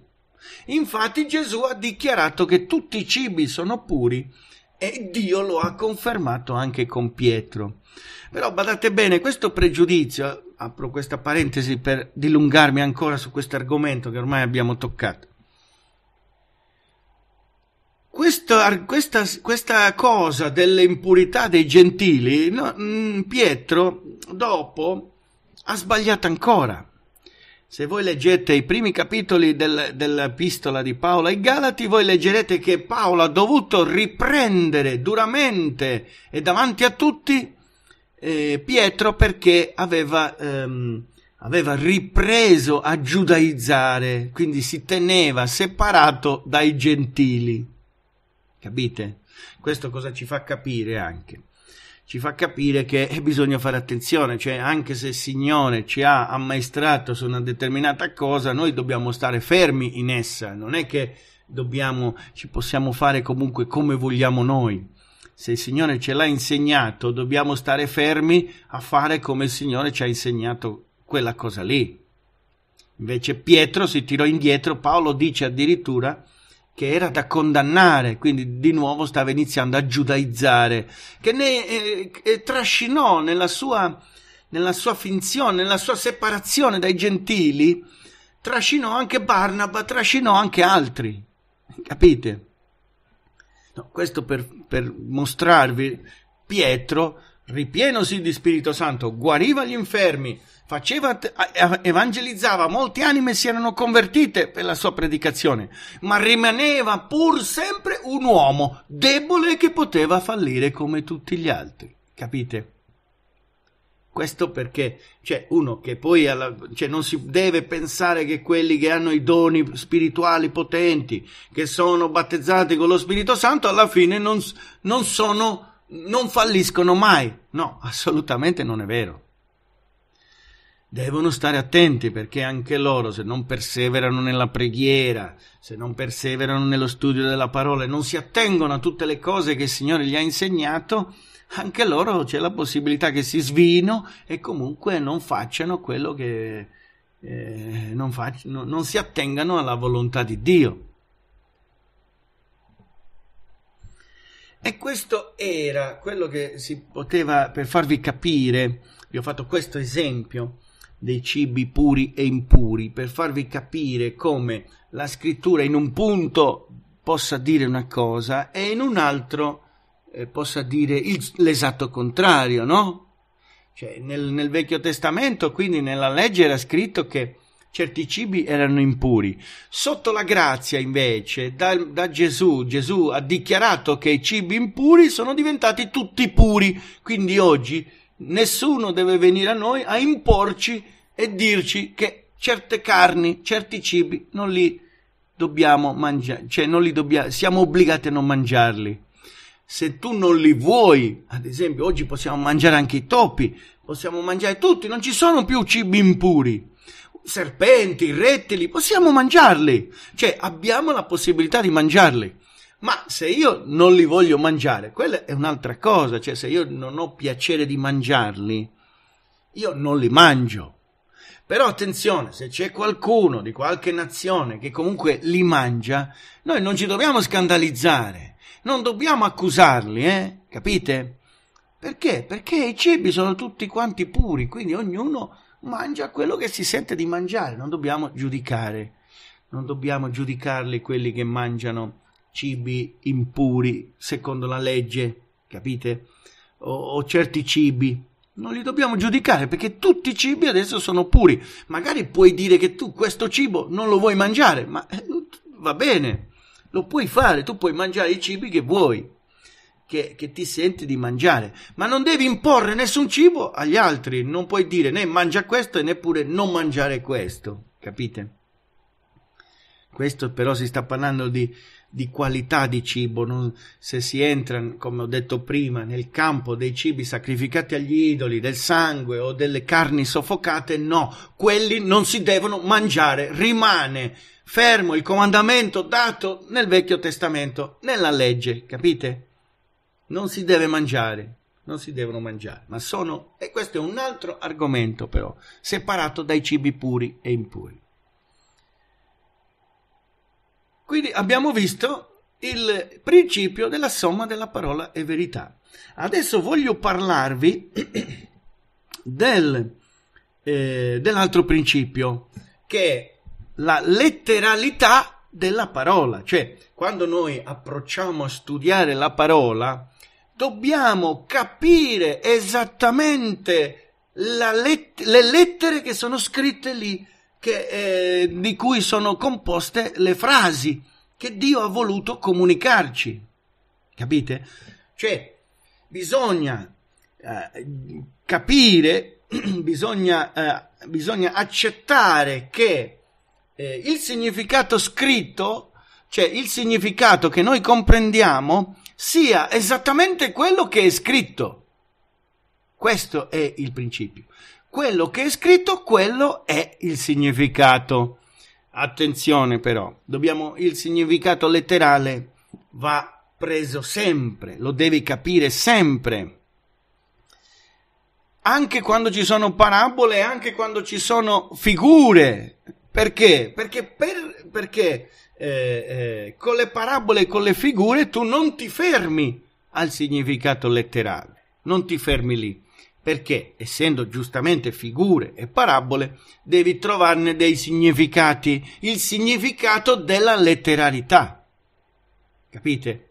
Infatti Gesù ha dichiarato che tutti i cibi sono puri e Dio lo ha confermato anche con Pietro. Però badate bene, questo pregiudizio, apro questa parentesi per dilungarmi ancora su questo argomento che ormai abbiamo toccato. Questa, questa, questa cosa dell'impurità dei gentili, no, mm, Pietro dopo ha sbagliato ancora. Se voi leggete i primi capitoli del, dell'epistola di Paolo ai Galati, voi leggerete che Paolo ha dovuto riprendere duramente e davanti a tutti eh, Pietro perché aveva, ehm, aveva ripreso a giudaizzare, quindi si teneva separato dai gentili. Capite? Questo cosa ci fa capire anche ci fa capire che eh, bisogna fare attenzione, cioè anche se il Signore ci ha ammaestrato su una determinata cosa, noi dobbiamo stare fermi in essa, non è che dobbiamo, ci possiamo fare comunque come vogliamo noi. Se il Signore ce l'ha insegnato, dobbiamo stare fermi a fare come il Signore ci ha insegnato quella cosa lì. Invece Pietro si tirò indietro, Paolo dice addirittura che era da condannare, quindi di nuovo stava iniziando a giudaizzare, che ne eh, eh, trascinò nella sua, nella sua finzione, nella sua separazione dai gentili, trascinò anche Barnaba, trascinò anche altri, capite? No, questo per, per mostrarvi Pietro, ripienosi di Spirito Santo, guariva gli infermi, faceva, evangelizzava, molte anime si erano convertite per la sua predicazione, ma rimaneva pur sempre un uomo debole che poteva fallire come tutti gli altri. Capite? Questo perché c'è cioè, uno che poi alla, cioè, non si deve pensare che quelli che hanno i doni spirituali potenti, che sono battezzati con lo Spirito Santo, alla fine non, non sono, non falliscono mai. No, assolutamente non è vero devono stare attenti perché anche loro, se non perseverano nella preghiera, se non perseverano nello studio della parola e non si attengono a tutte le cose che il Signore gli ha insegnato, anche loro c'è la possibilità che si svino e comunque non facciano quello che eh, non, fac- non si attengano alla volontà di Dio. E questo era quello che si poteva per farvi capire vi ho fatto questo esempio dei cibi puri e impuri per farvi capire come la scrittura in un punto possa dire una cosa e in un altro eh, possa dire il, l'esatto contrario, no? Cioè, nel, nel, Vecchio Testamento, quindi nella legge era scritto che certi cibi erano impuri. Sotto la grazia, invece, da, da, Gesù, Gesù ha dichiarato che i cibi impuri sono diventati tutti puri. Quindi oggi nessuno deve venire a noi a imporci e dirci che certe carni, certi cibi non li dobbiamo mangiare, cioè non li dobbiamo, siamo obbligati a non mangiarli. Se tu non li vuoi, ad esempio, oggi possiamo mangiare anche i topi, possiamo mangiare tutti, non ci sono più cibi impuri. Serpenti, rettili, possiamo mangiarli, cioè abbiamo la possibilità di mangiarli. Ma se io non li voglio mangiare, quella è un'altra cosa, cioè se io non ho piacere di mangiarli, io non li mangio. Però attenzione, se c'è qualcuno di qualche nazione che comunque li mangia, noi non ci dobbiamo scandalizzare, non dobbiamo accusarli, eh? capite? Perché? Perché i cibi sono tutti quanti puri, quindi ognuno mangia quello che si sente di mangiare, non dobbiamo giudicare, non dobbiamo giudicarli quelli che mangiano cibi impuri secondo la legge, capite? O, o, certi cibi. Non li dobbiamo giudicare perché tutti i cibi adesso sono puri. Magari puoi dire che tu questo cibo non lo vuoi mangiare, ma eh, va bene, lo puoi fare, tu puoi mangiare i cibi che vuoi, che, che ti senti di mangiare, ma non devi imporre nessun cibo agli altri, non puoi dire né mangia questo e neppure non mangiare questo, capite? Questo però si sta parlando di, di qualità di cibo, non, se si entra, come ho detto prima, nel campo dei cibi sacrificati agli idoli, del sangue o delle carni soffocate, no, quelli non si devono mangiare, rimane fermo il comandamento dato nel Vecchio Testamento, nella legge, capite? Non si deve mangiare, non si devono mangiare, ma sono, e questo è un altro argomento però, separato dai cibi puri e impuri. Quindi abbiamo visto il principio della somma della parola e verità. Adesso voglio parlarvi del, eh, dell'altro principio, che è la letteralità della parola. Cioè, quando noi approcciamo a studiare la parola, dobbiamo capire esattamente let- le lettere che sono scritte lì che, eh, di cui sono composte le frasi che Dio ha voluto comunicarci. Capite? Cioè, bisogna eh, capire, bisogna, eh, bisogna, accettare che eh, il significato scritto, cioè il significato che noi comprendiamo, sia esattamente quello che è scritto. Questo è il principio quello che è scritto, quello è il significato. Attenzione però, dobbiamo, il significato letterale va preso sempre, lo devi capire sempre. Anche quando ci sono parabole, anche quando ci sono figure. Perché? Perché, per, perché eh, eh, con le parabole e con le figure tu non ti fermi al significato letterale, non ti fermi lì perché essendo giustamente figure e parabole devi trovarne dei significati, il significato della letterarità. Capite?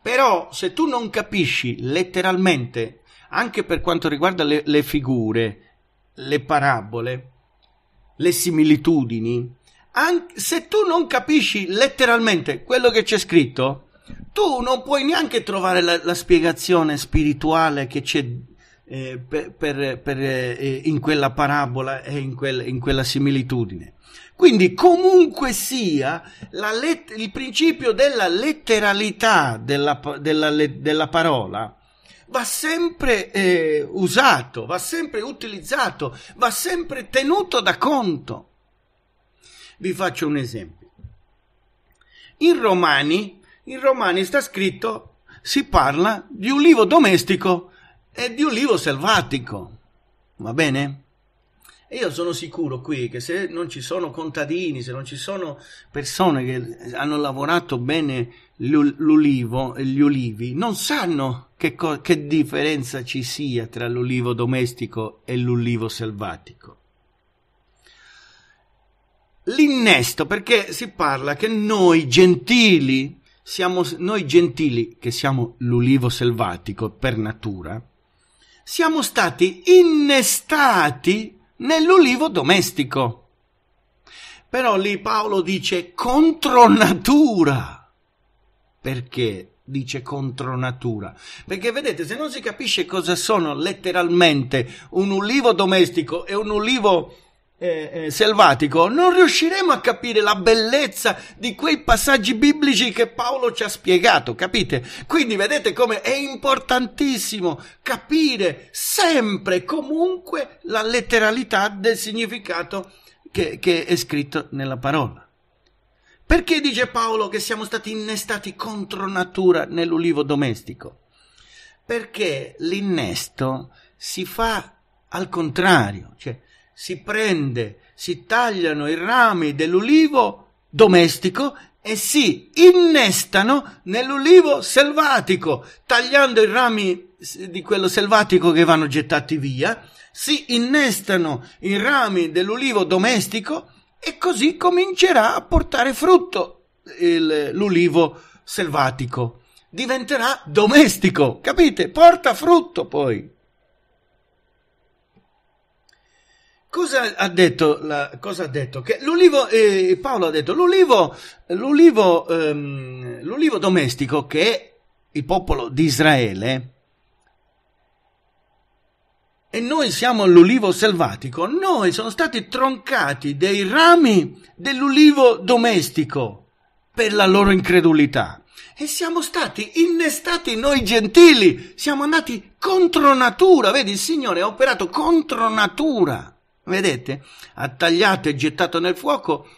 Però se tu non capisci letteralmente, anche per quanto riguarda le, le figure, le parabole, le similitudini, anche se tu non capisci letteralmente quello che c'è scritto, tu non puoi neanche trovare la, la spiegazione spirituale che c'è eh, per, per, per, eh, eh, in quella parabola e in, quel, in quella similitudine. Quindi comunque sia, let- il principio della letteralità della, della, della parola va sempre eh, usato, va sempre utilizzato, va sempre tenuto da conto. Vi faccio un esempio. In Romani, in Romani sta scritto, si parla di un livo domestico è di olivo selvatico, va bene? io sono sicuro qui che se non ci sono contadini, se non ci sono persone che hanno lavorato bene l'ulivo e gli ulivi, non sanno che, co- che differenza ci sia tra l'ulivo domestico e l'ulivo selvatico. L'innesto, perché si parla che noi gentili, siamo, noi gentili che siamo l'ulivo selvatico per natura, siamo stati innestati nell'ulivo domestico. Però lì Paolo dice contro natura. Perché dice contro natura? Perché vedete, se non si capisce cosa sono letteralmente un ulivo domestico e un ulivo eh, eh, selvatico, non riusciremo a capire la bellezza di quei passaggi biblici che Paolo ci ha spiegato, capite? Quindi vedete come è importantissimo capire sempre e comunque la letteralità del significato che, che è scritto nella parola. Perché dice Paolo che siamo stati innestati contro natura nell'ulivo domestico? Perché l'innesto si fa al contrario, cioè si prende, si tagliano i rami dell'ulivo domestico e si innestano nell'ulivo selvatico, tagliando i rami di quello selvatico che vanno gettati via, si innestano i rami dell'ulivo domestico e così comincerà a portare frutto il, l'ulivo selvatico. Diventerà domestico, capite? Porta frutto poi. Cosa ha detto? La, cosa ha detto? Che l'olivo, eh, Paolo ha detto, l'olivo, l'olivo, ehm, l'olivo domestico che è il popolo di Israele e noi siamo l'olivo selvatico, noi sono stati troncati dei rami dell'olivo domestico per la loro incredulità. E siamo stati innestati noi gentili, siamo andati contro natura, vedi il Signore ha operato contro natura Vedete? Ha tagliato e gettato nel fuoco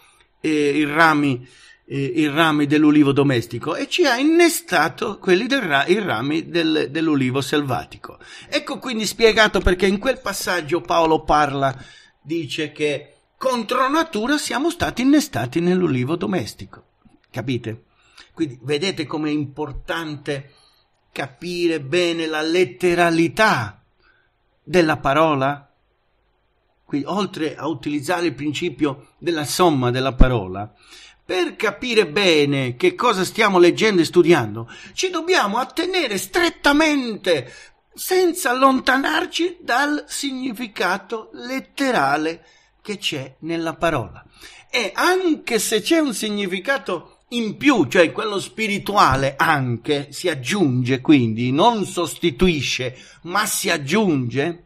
eh, i, rami, eh, rami, dell'ulivo domestico e ci ha innestato quelli del ra- i rami del, dell'ulivo selvatico. Ecco quindi spiegato perché in quel passaggio Paolo parla, dice che contro natura siamo stati innestati nell'ulivo domestico. Capite? Quindi vedete com'è importante capire bene la letteralità della parola quindi, oltre a utilizzare il principio della somma della parola, per capire bene che cosa stiamo leggendo e studiando, ci dobbiamo attenere strettamente, senza allontanarci dal significato letterale che c'è nella parola. E anche se c'è un significato in più, cioè quello spirituale anche si aggiunge, quindi non sostituisce, ma si aggiunge,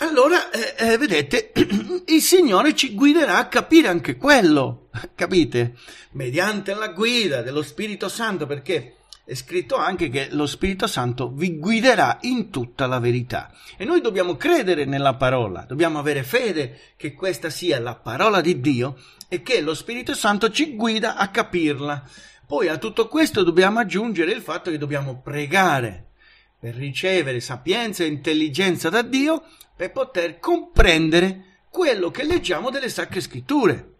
allora, eh, eh, vedete, il Signore ci guiderà a capire anche quello, capite? Mediante la guida dello Spirito Santo, perché è scritto anche che lo Spirito Santo vi guiderà in tutta la verità. E noi dobbiamo credere nella parola, dobbiamo avere fede che questa sia la parola di Dio e che lo Spirito Santo ci guida a capirla. Poi a tutto questo dobbiamo aggiungere il fatto che dobbiamo pregare per ricevere sapienza e intelligenza da Dio per poter comprendere quello che leggiamo delle Sacre Scritture.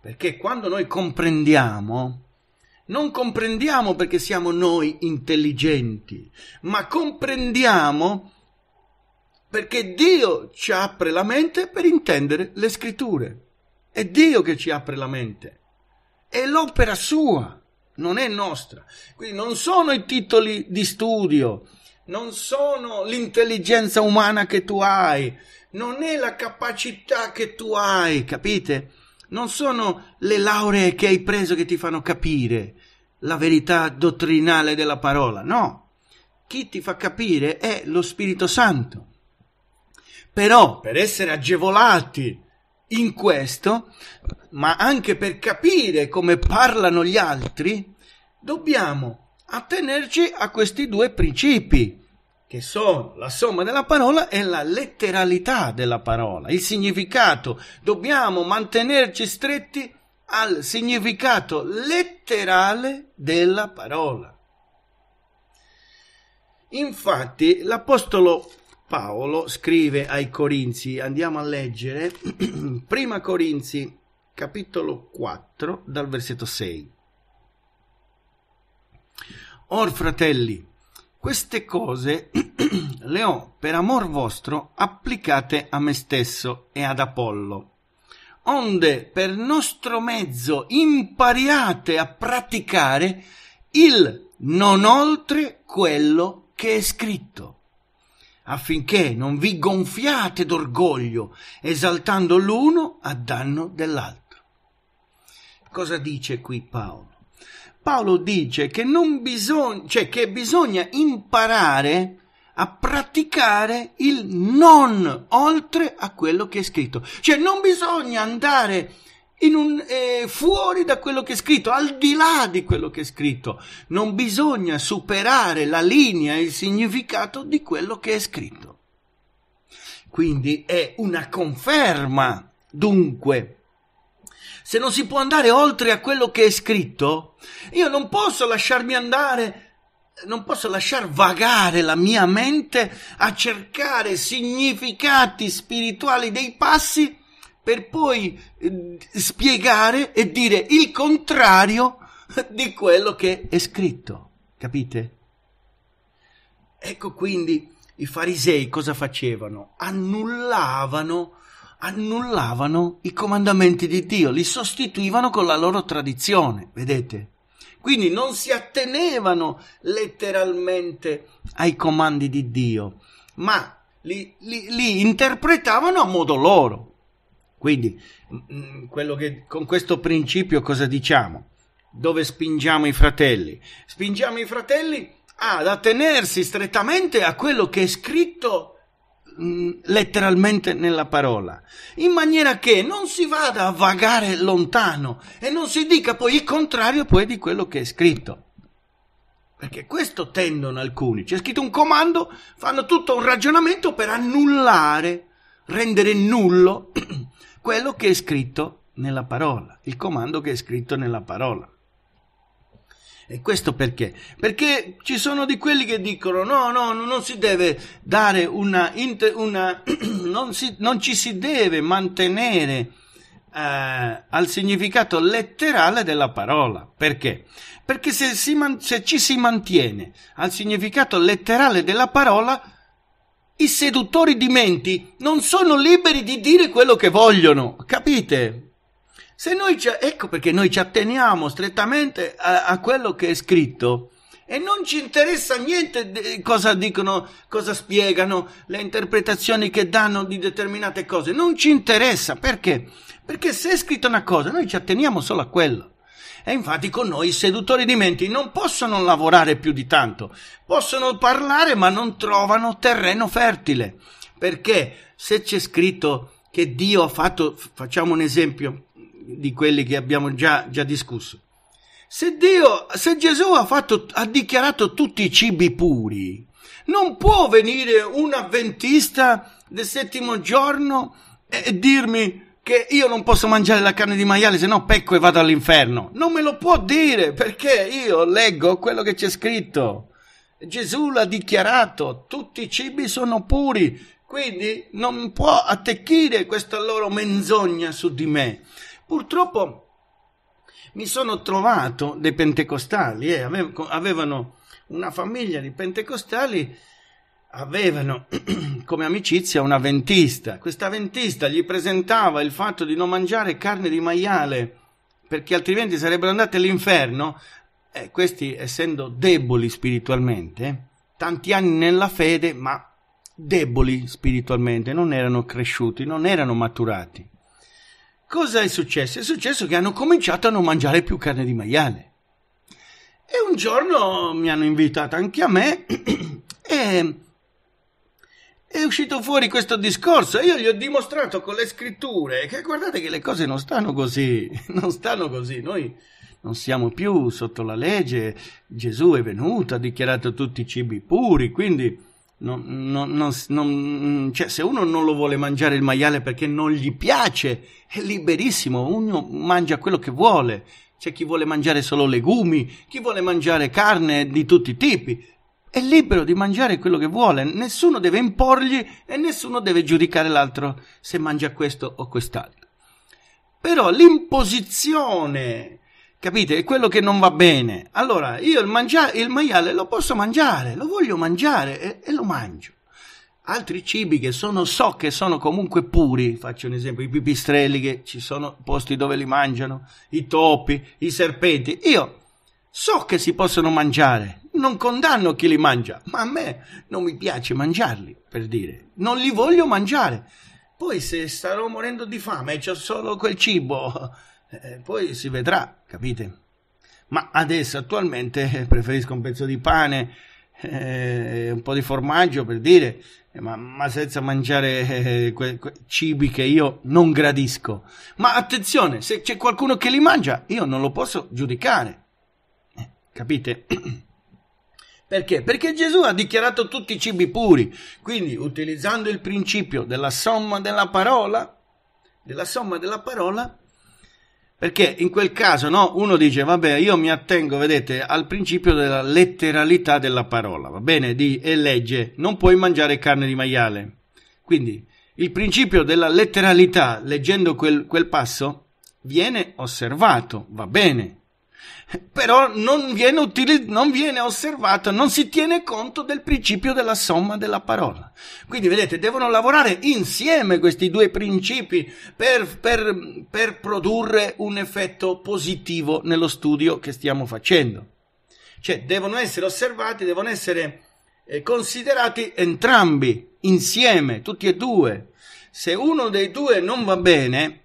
Perché quando noi comprendiamo, non comprendiamo perché siamo noi intelligenti, ma comprendiamo perché Dio ci apre la mente per intendere le scritture. È Dio che ci apre la mente. È l'opera sua, non è nostra. Quindi non sono i titoli di studio, non sono l'intelligenza umana che tu hai, non è la capacità che tu hai, capite? Non sono le lauree che hai preso che ti fanno capire la verità dottrinale della parola, no. Chi ti fa capire è lo Spirito Santo. Però per essere agevolati in questo, ma anche per capire come parlano gli altri, dobbiamo attenerci a questi due principi che sono la somma della parola e la letteralità della parola, il significato. Dobbiamo mantenerci stretti al significato letterale della parola. Infatti l'Apostolo Paolo scrive ai Corinzi, andiamo a leggere, prima Corinzi capitolo 4 dal versetto 6. Or fratelli, queste cose le ho, per amor vostro, applicate a me stesso e ad Apollo, onde per nostro mezzo impariate a praticare il non oltre quello che è scritto, affinché non vi gonfiate d'orgoglio, esaltando l'uno a danno dell'altro. Cosa dice qui Paolo? Paolo dice che, bisog- cioè che bisogna imparare a praticare il non oltre a quello che è scritto. Cioè non bisogna andare un, eh, fuori da quello che è scritto, al di là di quello che è scritto. Non bisogna superare la linea e il significato di quello che è scritto. Quindi è una conferma, dunque, se non si può andare oltre a quello che è scritto, io non posso lasciarmi andare, non posso lasciar vagare la mia mente a cercare significati spirituali dei passi per poi eh, spiegare e dire il contrario di quello che è scritto. Capite? Ecco quindi i farisei cosa facevano? Annullavano annullavano i comandamenti di Dio, li sostituivano con la loro tradizione, vedete? Quindi non si attenevano letteralmente ai comandi di Dio, ma li, li, li interpretavano a modo loro. Quindi, che, con questo principio cosa diciamo? Dove spingiamo i fratelli? Spingiamo i fratelli ad attenersi strettamente a quello che è scritto Mm, letteralmente nella parola, in maniera che non si vada a vagare lontano e non si dica poi il contrario poi di quello che è scritto. Perché questo tendono alcuni. C'è scritto un comando, fanno tutto un ragionamento per annullare, rendere nullo quello che è scritto nella parola, il comando che è scritto nella parola. E questo perché? Perché ci sono di quelli che dicono no, no, non si deve dare una... una non, si, non, ci si deve mantenere eh, al significato letterale della parola. Perché? Perché se, si, se ci si mantiene al significato letterale della parola, i seduttori di menti non sono liberi di dire quello che vogliono. Capite? Se noi ci, ecco perché noi ci atteniamo strettamente a, a quello che è scritto e non ci interessa niente di cosa dicono, cosa spiegano, le interpretazioni che danno di determinate cose. Non ci interessa perché? Perché se è scritta una cosa, noi ci atteniamo solo a quello. E infatti con noi i seduttori di menti non possono lavorare più di tanto, possono parlare ma non trovano terreno fertile. Perché se c'è scritto che Dio ha fatto, facciamo un esempio, di quelli che abbiamo già, già discusso. Se, Dio, se Gesù ha, fatto, ha dichiarato tutti i cibi puri, non può venire un avventista del settimo giorno e dirmi che io non posso mangiare la carne di maiale, se no pecco e vado all'inferno. Non me lo può dire perché io leggo quello che c'è scritto. Gesù l'ha dichiarato, tutti i cibi sono puri, quindi non può attecchire questa loro menzogna su di me. Purtroppo mi sono trovato dei pentecostali, eh, avevano una famiglia di pentecostali, avevano come amicizia un avventista. Questa avventista gli presentava il fatto di non mangiare carne di maiale perché altrimenti sarebbero andati all'inferno. Eh, questi, essendo deboli spiritualmente, tanti anni nella fede, ma deboli spiritualmente, non erano cresciuti, non erano maturati. Cosa è successo? È successo che hanno cominciato a non mangiare più carne di maiale. E un giorno mi hanno invitato anche a me e è uscito fuori questo discorso io gli ho dimostrato con le scritture che guardate che le cose non stanno così, non stanno così, noi non siamo più sotto la legge, Gesù è venuto, ha dichiarato tutti i cibi puri, quindi non, non, non, mm, cioè, se uno non lo vuole mangiare il maiale perché non gli piace, è liberissimo, uno mangia quello che vuole. C'è chi vuole mangiare solo legumi, chi vuole mangiare carne di tutti i tipi. È libero di mangiare quello che vuole, nessuno deve imporgli e nessuno deve giudicare l'altro se mangia questo o quest'altro. Però l'imposizione Capite? È quello che non va bene. Allora, io il, mangia- il maiale lo posso mangiare, lo voglio mangiare e, e lo mangio altri cibi che sono, so che sono comunque puri, faccio un esempio, i pipistrelli che ci sono posti dove li mangiano, i topi, i serpenti, io so che si possono mangiare, non condanno chi li mangia, ma a me non mi piace mangiarli, per dire, non li voglio mangiare. Poi se starò morendo di fame e ho solo quel cibo eh, poi si vedrà, capite? Ma adesso attualmente eh, preferisco un pezzo di pane, eh, un po' di formaggio per dire, eh, ma, ma senza mangiare eh, que, que, cibi che io non gradisco. Ma attenzione, se c'è qualcuno che li mangia, io non lo posso giudicare. Eh, capite? Perché? Perché Gesù ha dichiarato tutti i cibi puri, quindi utilizzando il principio della somma della parola, della somma della parola, perché in quel caso no, uno dice, vabbè, io mi attengo, vedete, al principio della letteralità della parola, va bene? Di, e legge, non puoi mangiare carne di maiale. Quindi il principio della letteralità, leggendo quel, quel passo, viene osservato, va bene, però non viene, utili- non viene osservato, non si tiene conto del principio della somma della parola. Quindi vedete, devono lavorare insieme questi due principi per, per, per produrre un effetto positivo nello studio che stiamo facendo. Cioè, devono essere osservati, devono essere eh, considerati entrambi, insieme, tutti e due. Se uno dei due non va bene,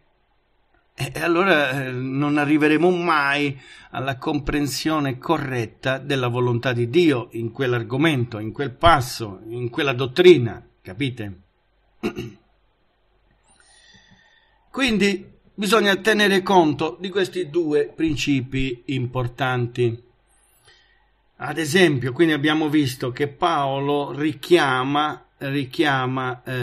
e allora eh, non arriveremo mai alla comprensione corretta della volontà di Dio in quell'argomento, in quel passo, in quella dottrina, capite? Quindi bisogna tenere conto di questi due principi importanti. Ad esempio, quindi abbiamo visto che Paolo richiama, richiama eh,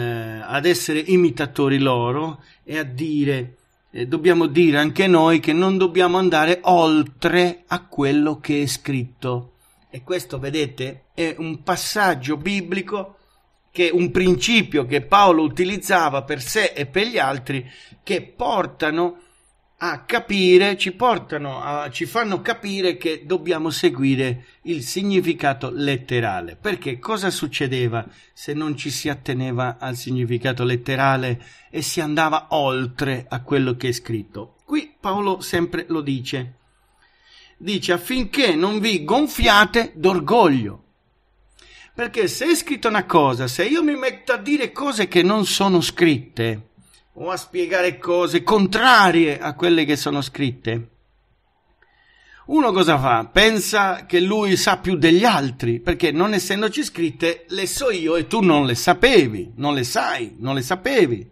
ad essere imitatori loro e a dire eh, dobbiamo dire anche noi che non dobbiamo andare oltre a quello che è scritto. E questo, vedete, è un passaggio biblico che un principio che Paolo utilizzava per sé e per gli altri che portano a capire, ci portano, a, ci fanno capire che dobbiamo seguire il significato letterale. Perché cosa succedeva se non ci si atteneva al significato letterale e si andava oltre a quello che è scritto? Qui Paolo sempre lo dice. Dice affinché non vi gonfiate d'orgoglio. Perché se è scritta una cosa, se io mi metto a dire cose che non sono scritte, o a spiegare cose contrarie a quelle che sono scritte. Uno cosa fa? Pensa che lui sa più degli altri, perché non essendoci scritte le so io e tu non le sapevi, non le sai, non le sapevi.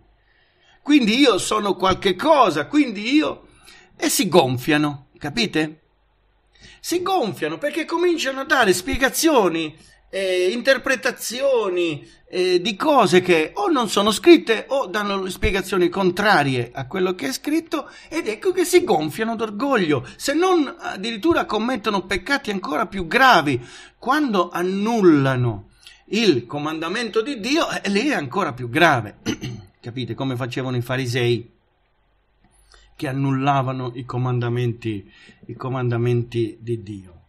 Quindi io sono qualche cosa, quindi io... E si gonfiano, capite? Si gonfiano perché cominciano a dare spiegazioni, eh, interpretazioni, eh, di cose che o non sono scritte o danno spiegazioni contrarie a quello che è scritto ed ecco che si gonfiano d'orgoglio, se non addirittura commettono peccati ancora più gravi quando annullano il comandamento di Dio, eh, lì è ancora più grave. Capite come facevano i farisei che annullavano i comandamenti, i comandamenti di Dio.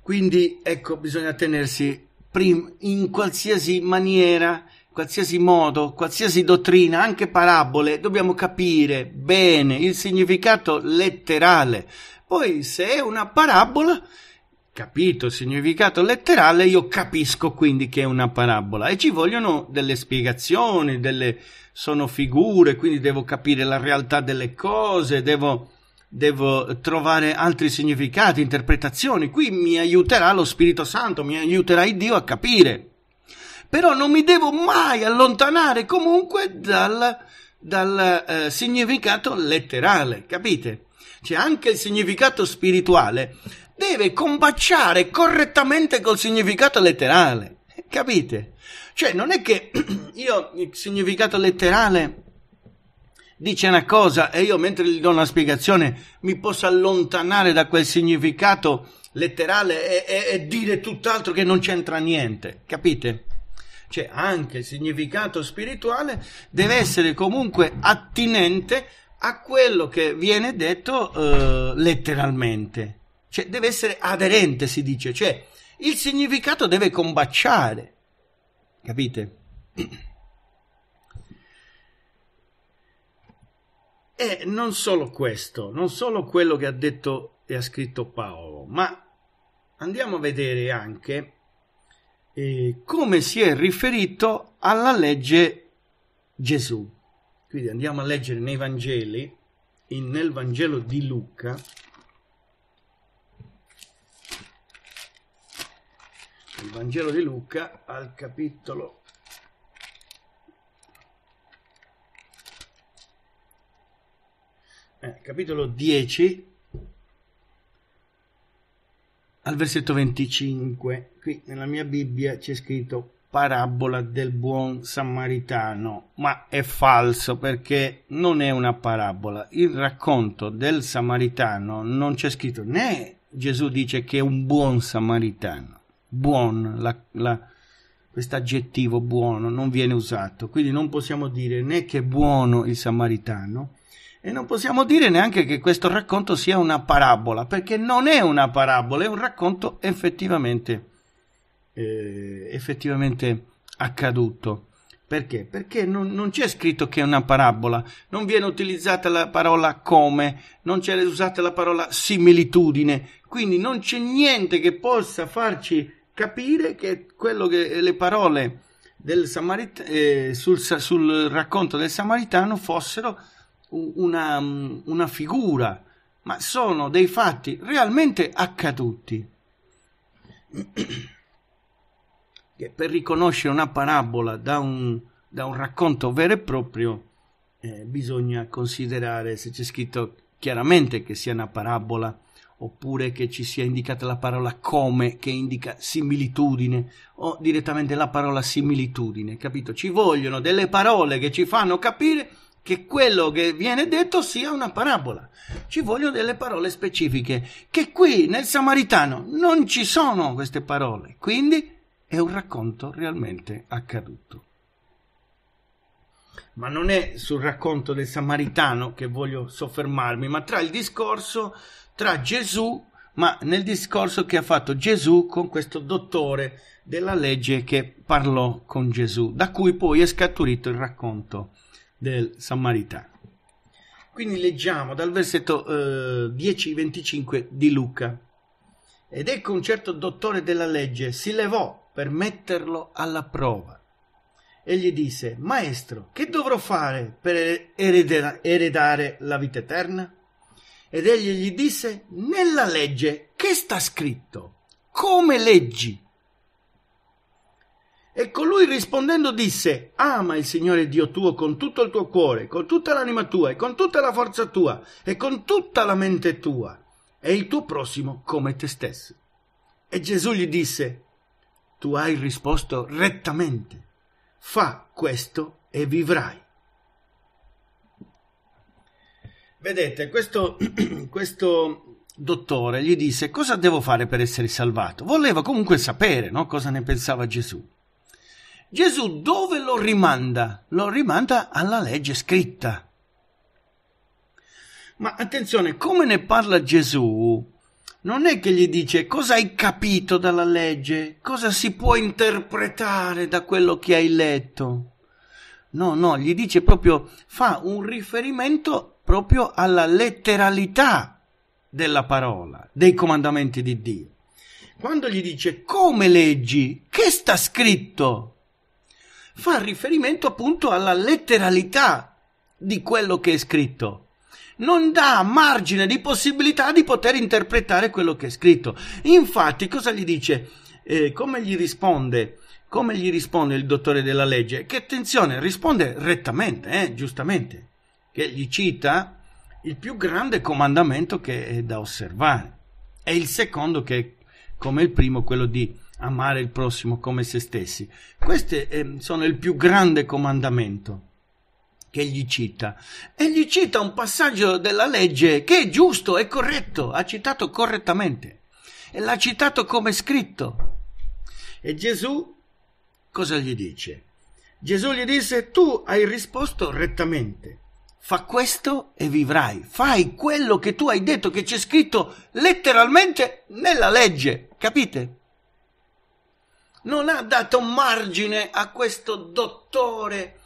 Quindi ecco, bisogna tenersi in qualsiasi maniera, qualsiasi modo, qualsiasi dottrina, anche parabole, dobbiamo capire bene il significato letterale. Poi se è una parabola, capito il significato letterale, io capisco quindi che è una parabola e ci vogliono delle spiegazioni, delle sono figure, quindi devo capire la realtà delle cose, devo devo trovare altri significati, interpretazioni. Qui mi aiuterà lo Spirito Santo, mi aiuterà Dio a capire. Però non mi devo mai allontanare comunque dal, dal eh, significato letterale, capite? Cioè anche il significato spirituale deve combaciare correttamente col significato letterale, capite? Cioè non è che io il significato letterale dice una cosa e io mentre gli do una spiegazione mi posso allontanare da quel significato letterale e, e, e dire tutt'altro che non c'entra niente, capite? Cioè anche il significato spirituale deve essere comunque attinente a quello che viene detto eh, letteralmente, cioè deve essere aderente si dice, cioè il significato deve combaciare, capite? E non solo questo, non solo quello che ha detto e ha scritto Paolo, ma andiamo a vedere anche eh, come si è riferito alla legge Gesù. Quindi andiamo a leggere nei Vangeli, in, nel Vangelo di Luca, il Vangelo di Luca al capitolo Eh, capitolo 10, al versetto 25. Qui nella mia Bibbia c'è scritto parabola del buon samaritano, ma è falso perché non è una parabola. Il racconto del samaritano non c'è scritto né Gesù dice che è un buon samaritano, buon, la, la, questo aggettivo buono non viene usato, quindi non possiamo dire né che è buono il samaritano, e non possiamo dire neanche che questo racconto sia una parabola, perché non è una parabola, è un racconto effettivamente, eh, effettivamente accaduto. Perché? Perché non, non, c'è scritto che è una parabola, non viene utilizzata la parola come, non c'è usata la parola similitudine, quindi non c'è niente che possa farci capire che quello che le parole Samarit- eh, sul, sul racconto del Samaritano fossero una, mm, una figura, ma sono dei fatti realmente accaduti. Che per riconoscere una parabola da un, da un racconto vero e proprio eh, bisogna considerare se c'è scritto chiaramente che sia una parabola oppure che ci sia indicata la parola come che indica similitudine o direttamente la parola similitudine, capito? Ci vogliono delle parole che ci fanno capire che quello che viene detto sia una parabola. Ci vogliono delle parole specifiche, che qui nel Samaritano non ci sono queste parole, quindi è un racconto realmente accaduto. Ma non è sul racconto del Samaritano che voglio soffermarmi, ma tra il discorso tra Gesù, ma nel discorso che ha fatto Gesù con questo dottore della legge che parlò con Gesù, da cui poi è scaturito il racconto del Samaritano. Quindi leggiamo dal versetto eh, 10-25 di Luca. Ed ecco un certo dottore della legge si levò per metterlo alla prova e gli disse, Maestro, che dovrò fare per eredera- eredare la vita eterna? Ed egli gli disse, Nella legge che sta scritto? Come leggi? E colui rispondendo disse, ama il Signore Dio tuo con tutto il tuo cuore, con tutta l'anima tua e con tutta la forza tua e con tutta la mente tua e il tuo prossimo come te stesso. E Gesù gli disse, tu hai risposto rettamente, fa questo e vivrai. Vedete, questo, questo dottore gli disse cosa devo fare per essere salvato. Voleva comunque sapere no, cosa ne pensava Gesù. Gesù dove lo rimanda? Lo rimanda alla legge scritta. Ma attenzione, come ne parla Gesù? Non è che gli dice cosa hai capito dalla legge, cosa si può interpretare da quello che hai letto. No, no, gli dice proprio, fa un riferimento proprio alla letteralità della parola, dei comandamenti di Dio. Quando gli dice come leggi, che sta scritto? fa riferimento appunto alla letteralità di quello che è scritto. Non dà margine di possibilità di poter interpretare quello che è scritto. Infatti, cosa gli dice? Eh, come gli risponde? Come gli risponde il dottore della legge? Che attenzione, risponde rettamente, eh, giustamente, che gli cita il più grande comandamento che è da osservare. È il secondo che è come il primo, quello di amare il prossimo come se stessi. Questi eh, sono il più grande comandamento che gli cita. E gli cita un passaggio della legge che è giusto, è corretto, ha citato correttamente. E l'ha citato come scritto. E Gesù cosa gli dice? Gesù gli disse, tu hai risposto rettamente. Fa questo e vivrai. Fai quello che tu hai detto che c'è scritto letteralmente nella legge. Capite? non ha dato margine a questo dottore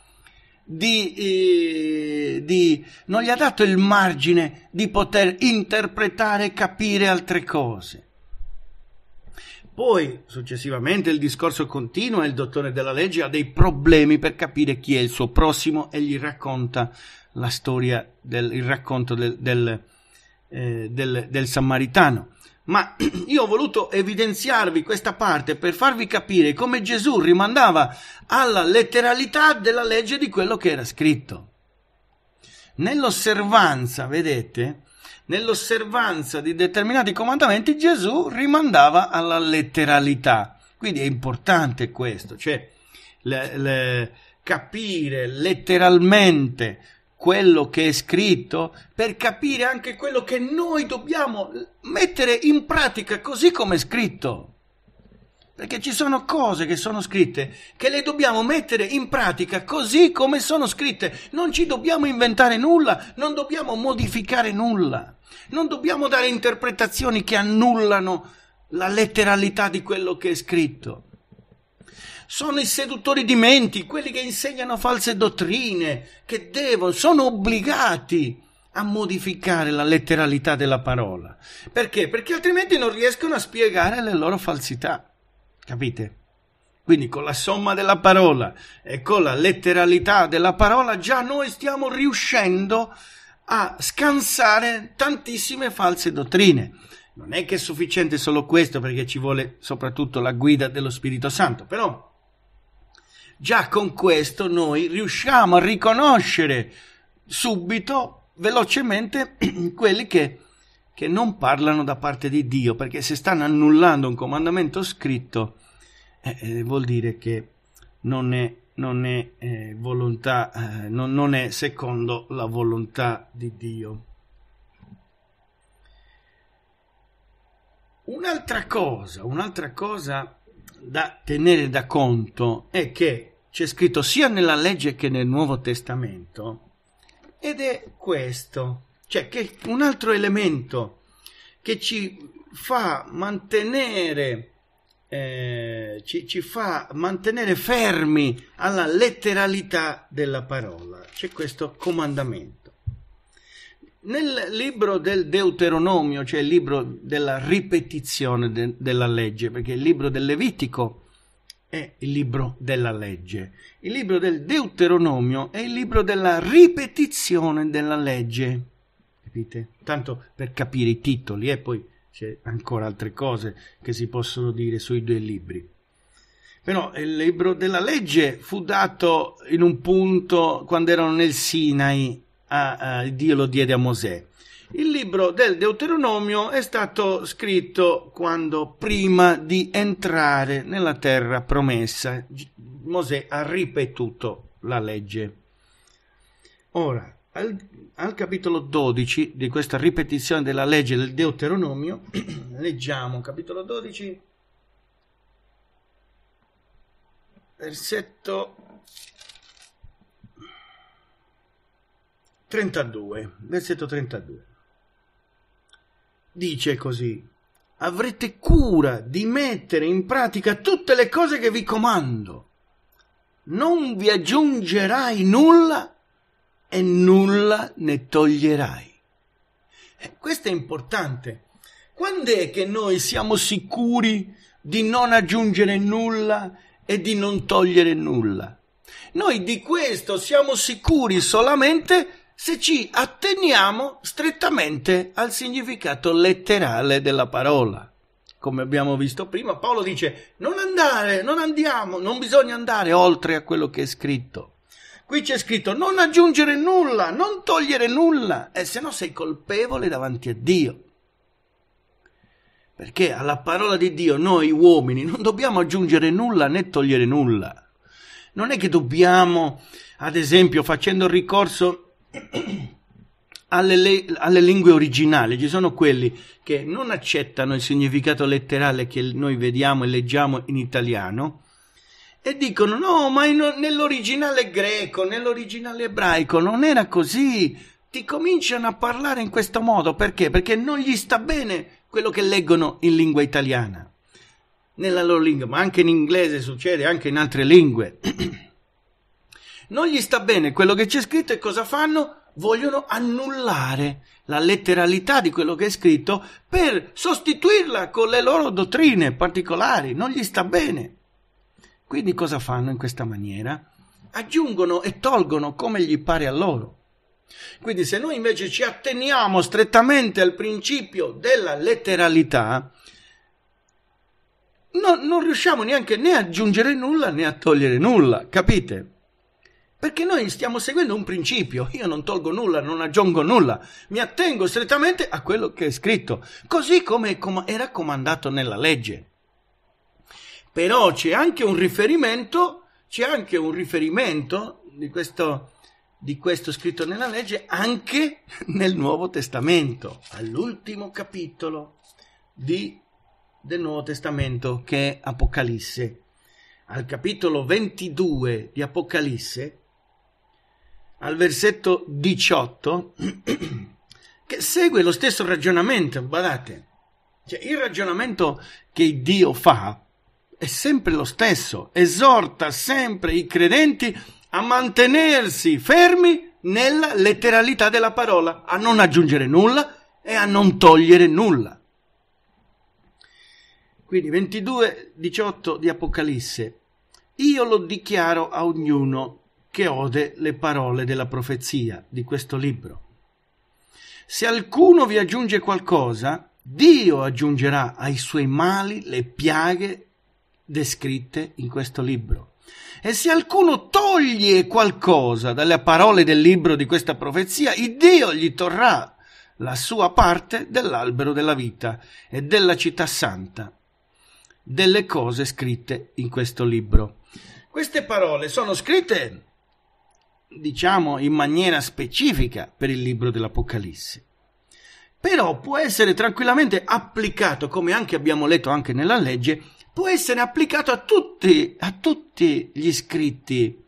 di, eh, di, non gli ha dato il margine di poter interpretare e capire altre cose. Poi, successivamente, il discorso continua e il dottore della legge ha dei problemi per capire chi è il suo prossimo e gli racconta la storia, del, il racconto del, del, eh, del, del Samaritano. Ma io ho voluto evidenziarvi questa parte per farvi capire come Gesù rimandava alla letteralità della legge di quello che era scritto. Nell'osservanza, vedete, nell'osservanza di determinati comandamenti Gesù rimandava alla letteralità. Quindi è importante questo, cioè le, le, capire letteralmente quello che è scritto, per capire anche quello che noi dobbiamo mettere in pratica così come è scritto. Perché ci sono cose che sono scritte che le dobbiamo mettere in pratica così come sono scritte. Non ci dobbiamo inventare nulla, non dobbiamo modificare nulla, non dobbiamo dare interpretazioni che annullano la letteralità di quello che è scritto sono i seduttori di menti, quelli che insegnano false dottrine, che devono, sono obbligati a modificare la letteralità della parola. Perché? Perché altrimenti non riescono a spiegare le loro falsità. Capite? Quindi con la somma della parola e con la letteralità della parola già noi stiamo riuscendo a scansare tantissime false dottrine. Non è che è sufficiente solo questo perché ci vuole soprattutto la guida dello Spirito Santo, però Già con questo noi riusciamo a riconoscere subito, velocemente, quelli che, che non parlano da parte di Dio, perché se stanno annullando un comandamento scritto, eh, eh, vuol dire che non è, non è eh, volontà, eh, non, non è secondo la volontà di Dio. Un'altra cosa, un'altra cosa da tenere da conto è che c'è scritto sia nella legge che nel Nuovo Testamento ed è questo, cioè che un altro elemento che ci fa mantenere, eh, ci, ci fa mantenere fermi alla letteralità della parola, c'è questo comandamento. Nel libro del Deuteronomio, cioè il libro della ripetizione de- della legge, perché il libro del Levitico è il libro della legge. Il libro del Deuteronomio è il libro della ripetizione della legge. Capite? Tanto per capire i titoli e eh? poi c'è ancora altre cose che si possono dire sui due libri. Però il libro della legge fu dato in un punto quando erano nel Sinai, a, a Dio lo diede a Mosè il libro del Deuteronomio è stato scritto quando prima di entrare nella terra promessa Mosè ha ripetuto la legge. Ora, al, al capitolo 12 di questa ripetizione della legge del Deuteronomio, leggiamo capitolo 12, versetto 32, versetto 32 dice così, avrete cura di mettere in pratica tutte le cose che vi comando. Non vi aggiungerai nulla e nulla ne toglierai. Eh, questo è importante. Quando è che noi siamo sicuri di non aggiungere nulla e di non togliere nulla? Noi di questo siamo sicuri solamente quando se ci atteniamo strettamente al significato letterale della parola. Come abbiamo visto prima, Paolo dice non andare, non andiamo, non bisogna andare oltre a quello che è scritto. Qui c'è scritto non aggiungere nulla, non togliere nulla, e se no sei colpevole davanti a Dio. Perché alla parola di Dio noi uomini non dobbiamo aggiungere nulla né togliere nulla. Non è che dobbiamo, ad esempio, facendo ricorso alle, le, alle, lingue originali, ci sono quelli che non accettano il significato letterale che noi vediamo e leggiamo in italiano e dicono no, ma in, nell'originale greco, nell'originale ebraico non era così. Ti cominciano a parlare in questo modo perché? Perché non gli sta bene quello che leggono in lingua italiana, nella loro lingua, ma anche in inglese succede, anche in altre lingue. non gli sta bene quello che c'è scritto e cosa fanno? Vogliono annullare la letteralità di quello che è scritto per sostituirla con le loro dottrine particolari, non gli sta bene. Quindi cosa fanno in questa maniera? Aggiungono e tolgono come gli pare a loro. Quindi se noi invece ci atteniamo strettamente al principio della letteralità, no, non riusciamo neanche né a aggiungere nulla né a togliere nulla, capite? Perché noi stiamo seguendo un principio, io non tolgo nulla, non aggiungo nulla, mi attengo strettamente a quello che è scritto, così come era comandato nella legge. Però c'è anche un riferimento, c'è anche un riferimento di questo, di questo scritto nella legge anche nel Nuovo Testamento, all'ultimo capitolo di, del Nuovo Testamento che è Apocalisse. Al capitolo 22 di Apocalisse al versetto 18, che segue lo stesso ragionamento, guardate, cioè, il ragionamento che Dio fa è sempre lo stesso, esorta sempre i credenti a mantenersi fermi nella letteralità della parola, a non aggiungere nulla e a non togliere nulla. Quindi 22, 18 di Apocalisse. Io lo dichiaro a ognuno che ode le parole della profezia di questo libro. Se alcuno vi aggiunge qualcosa, Dio aggiungerà ai suoi mali le piaghe descritte in questo libro. E se alcuno toglie qualcosa dalle parole del libro di questa profezia, il Dio gli torrà la sua parte dell'albero della vita e della città santa, delle cose scritte in questo libro. Queste parole sono scritte diciamo, in maniera specifica per il libro dell'Apocalisse. Però può essere tranquillamente applicato, come anche abbiamo letto anche nella legge, può essere applicato a tutti, a tutti gli scritti,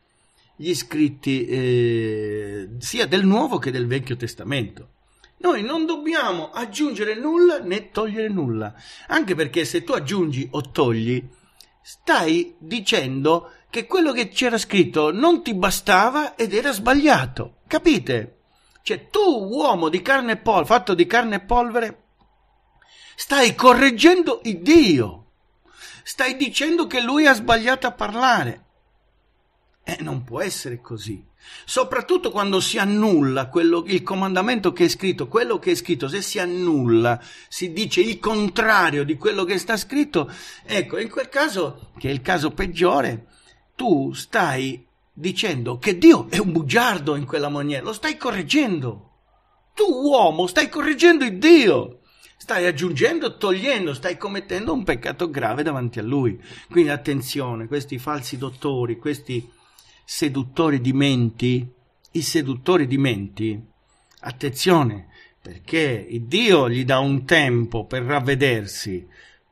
gli scritti eh, sia del Nuovo che del Vecchio Testamento. Noi non dobbiamo aggiungere nulla né togliere nulla, anche perché se tu aggiungi o togli, stai dicendo che quello che c'era scritto non ti bastava ed era sbagliato. Capite? Cioè, tu, uomo di carne e polvere, fatto di carne e polvere, stai correggendo il Dio. Stai dicendo che lui ha sbagliato a parlare. E eh, non può essere così. Soprattutto quando si annulla quello, il comandamento che è scritto, quello che è scritto, se si annulla, si dice il contrario di quello che sta scritto, ecco, in quel caso, che è il caso peggiore, tu stai dicendo che Dio è un bugiardo in quella maniera, lo stai correggendo. Tu uomo stai correggendo il Dio, stai aggiungendo, togliendo, stai commettendo un peccato grave davanti a Lui. Quindi attenzione, questi falsi dottori, questi seduttori di menti, i seduttori di menti, attenzione, perché Dio gli dà un tempo per ravvedersi,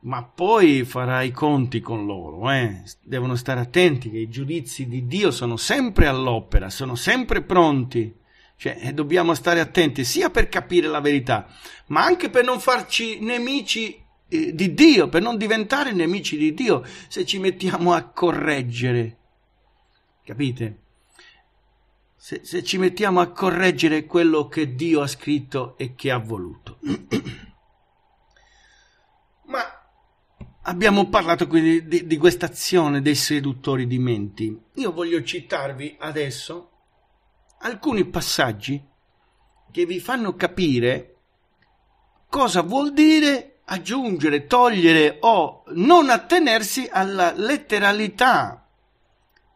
ma poi farai i conti con loro. Eh? Devono stare attenti che i giudizi di Dio sono sempre all'opera, sono sempre pronti. Cioè, eh, dobbiamo stare attenti sia per capire la verità, ma anche per non farci nemici eh, di Dio, per non diventare nemici di Dio se ci mettiamo a correggere. Capite? Se, se ci mettiamo a correggere quello che Dio ha scritto e che ha voluto. ma Abbiamo parlato quindi di, di questa azione dei seduttori di menti. Io voglio citarvi adesso alcuni passaggi che vi fanno capire cosa vuol dire aggiungere, togliere o non attenersi alla letteralità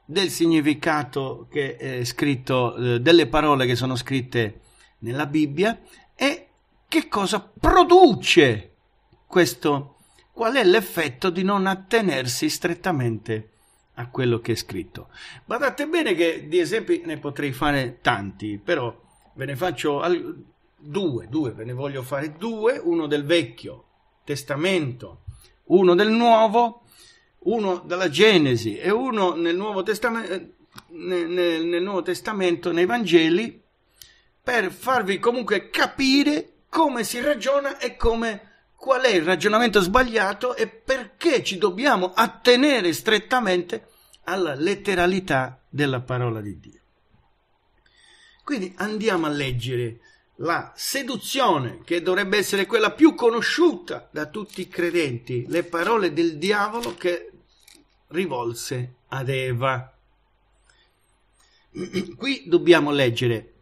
del significato che è scritto, eh, delle parole che sono scritte nella Bibbia e che cosa produce questo qual è l'effetto di non attenersi strettamente a quello che è scritto. Badate bene che di esempi ne potrei fare tanti, però ve ne faccio al... due, due, ve ne voglio fare due, uno del Vecchio Testamento, uno del Nuovo, uno dalla Genesi e uno nel Nuovo Testamento, eh, nel, nel Nuovo Testamento nei Vangeli, per farvi comunque capire come si ragiona e come qual è il ragionamento sbagliato e perché ci dobbiamo attenere strettamente alla letteralità della parola di Dio. Quindi andiamo a leggere la seduzione, che dovrebbe essere quella più conosciuta da tutti i credenti, le parole del diavolo che rivolse ad Eva. Qui dobbiamo leggere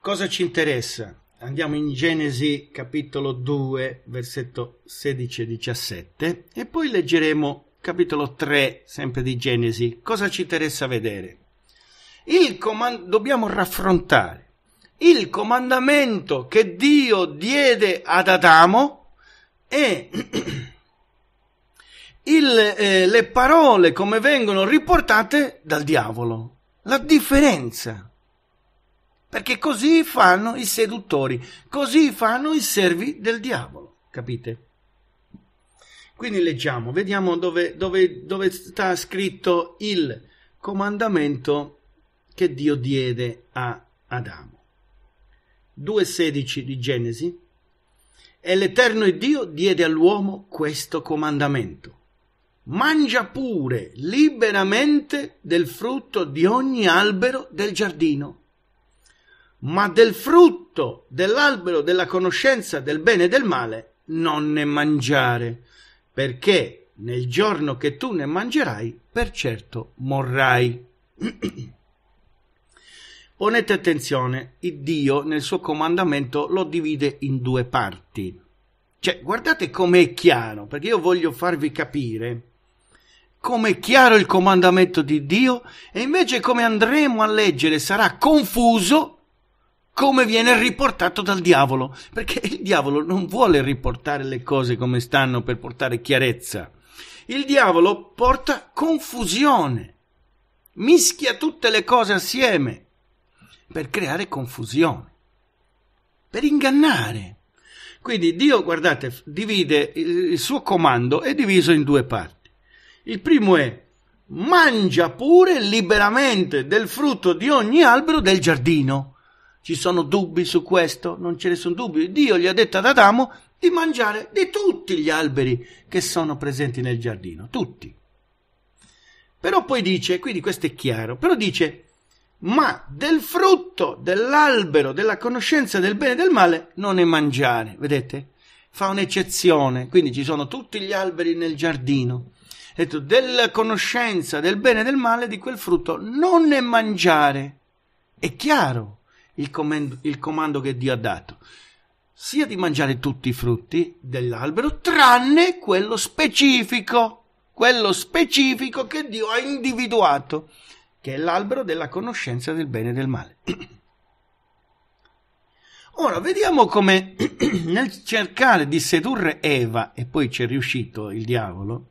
cosa ci interessa Andiamo in Genesi capitolo 2, versetto 16 e 17 e poi leggeremo capitolo 3, sempre di Genesi. Cosa ci interessa vedere? Comand- dobbiamo raffrontare il comandamento che Dio diede ad Adamo e il, eh, le parole come vengono riportate dal diavolo. La differenza. Perché così fanno i seduttori, così fanno i servi del diavolo, capite? Quindi leggiamo, vediamo dove, dove, dove sta scritto il comandamento che Dio diede a Adamo. 2.16 di Genesi. E l'Eterno Dio diede all'uomo questo comandamento. Mangia pure liberamente del frutto di ogni albero del giardino, ma del frutto dell'albero della conoscenza del bene e del male non ne mangiare, perché nel giorno che tu ne mangerai, per certo morrai. Ponete attenzione, il Dio nel suo comandamento lo divide in due parti. Cioè, guardate com'è chiaro, perché io voglio farvi capire com'è chiaro il comandamento di Dio e invece come andremo a leggere sarà confuso come viene riportato dal diavolo, perché il diavolo non vuole riportare le cose come stanno per portare chiarezza. Il diavolo porta confusione, mischia tutte le cose assieme per creare confusione, per ingannare. Quindi Dio, guardate, divide il suo comando è diviso in due parti. Il primo è mangia pure liberamente del frutto di ogni albero del giardino. Ci sono dubbi su questo? Non ce ne sono dubbi. Dio gli ha detto ad Adamo di mangiare di tutti gli alberi che sono presenti nel giardino, tutti. Però poi dice, quindi questo è chiaro, però dice, ma del frutto dell'albero della conoscenza del bene e del male non è mangiare, vedete? Fa un'eccezione, quindi ci sono tutti gli alberi nel giardino. Detto, della conoscenza del bene e del male di quel frutto non è mangiare. È chiaro il, comando, il comando che Dio ha dato, sia di mangiare tutti i frutti dell'albero, tranne quello specifico, quello specifico che Dio ha individuato, che è l'albero della conoscenza del bene e del male. Ora vediamo come nel cercare di sedurre Eva, e poi c'è riuscito il diavolo,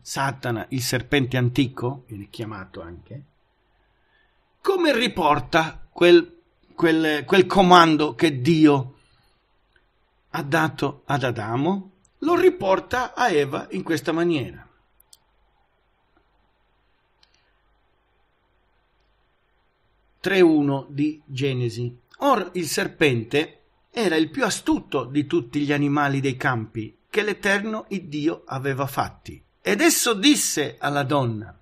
Satana, il serpente antico, viene chiamato anche, come riporta quel quel, quel comando che Dio ha dato ad Adamo, lo riporta a Eva in questa maniera. di Genesi. Or il serpente era il più astuto di tutti gli animali dei campi che l'Eterno Iddio aveva fatti. Ed esso disse alla donna,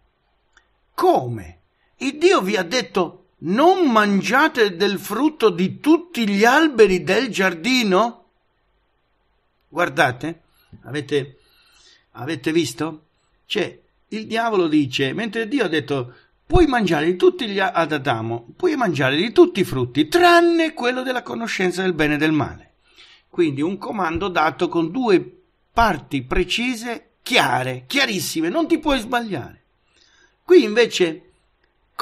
Come? Iddio vi ha detto non mangiate del frutto di tutti gli alberi del giardino? Guardate, avete, avete visto? Cioè, il diavolo dice, mentre Dio ha detto, puoi mangiare di tutti gli alberi ad Adamo, puoi mangiare di tutti i frutti, tranne quello della conoscenza del bene e del male. Quindi un comando dato con due parti precise, chiare, chiarissime, non ti puoi sbagliare. Qui invece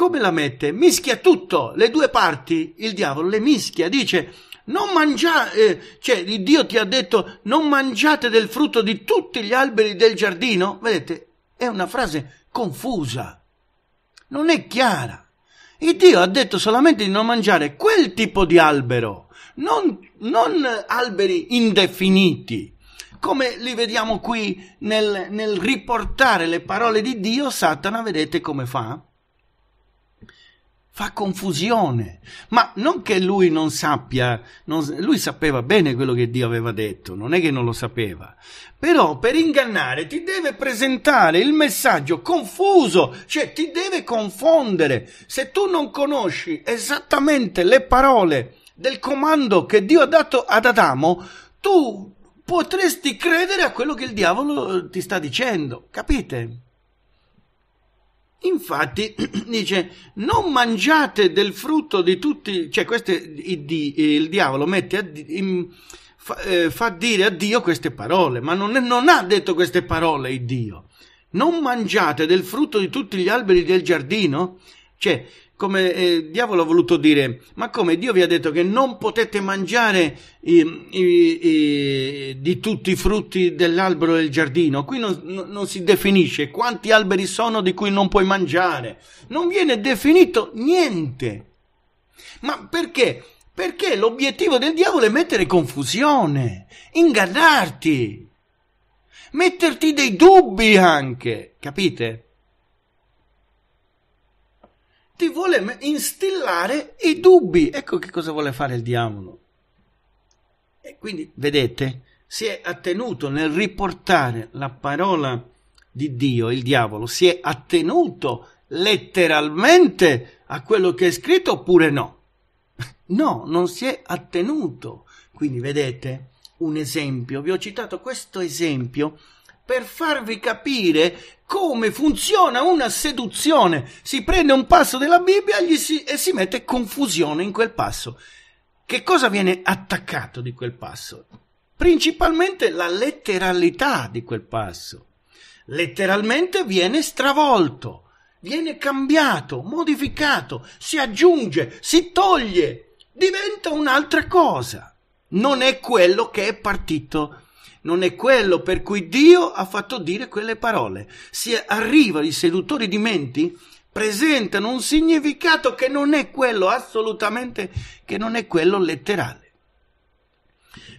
come la mette? Mischia tutto, le due parti, il diavolo le mischia, dice non mangiate, eh, cioè Dio ti ha detto non mangiate del frutto di tutti gli alberi del giardino, vedete, è una frase confusa, non è chiara. Il Dio ha detto solamente di non mangiare quel tipo di albero, non, non alberi indefiniti come li vediamo qui nel, nel, riportare le parole di Dio, Satana, vedete come fa? fa confusione. Ma non che lui non sappia, non, lui sapeva bene quello che Dio aveva detto, non è che non lo sapeva. Però per ingannare ti deve presentare il messaggio confuso, cioè ti deve confondere. Se tu non conosci esattamente le parole del comando che Dio ha dato ad Adamo, tu potresti credere a quello che il diavolo eh, ti sta dicendo, capite? Infatti dice non mangiate del frutto di tutti, cioè queste, il, il diavolo mette, in, fa, eh, fa, dire a Dio queste parole, ma non, non ha detto queste parole il Dio. Non mangiate del frutto di tutti gli alberi del giardino? Cioè, come eh, diavolo ha voluto dire, ma come Dio vi ha detto che non potete mangiare i, ehm, i, i, di tutti i frutti dell'albero del giardino, qui non, non si definisce quanti alberi sono di cui non puoi mangiare, non viene definito niente. Ma perché? Perché l'obiettivo del diavolo è mettere confusione, ingannarti, metterti dei dubbi anche, capite? ti vuole instillare i dubbi. Ecco che cosa vuole fare il diavolo. E quindi, vedete, si è attenuto nel riportare la parola di Dio, il diavolo, si è attenuto letteralmente a quello che è scritto oppure no? No, non si è attenuto. Quindi, vedete, un esempio, vi ho citato questo esempio per farvi capire come funziona una seduzione. Si prende un passo della Bibbia si, e si mette confusione in quel passo. Che cosa viene attaccato di quel passo? Principalmente la letteralità di quel passo. Letteralmente viene stravolto, viene cambiato, modificato, si aggiunge, si toglie, diventa un'altra cosa. Non è quello che è partito non è quello per cui Dio ha fatto dire quelle parole. Se arriva, i seduttori di menti presentano un significato che non è quello assolutamente, che non è quello letterale.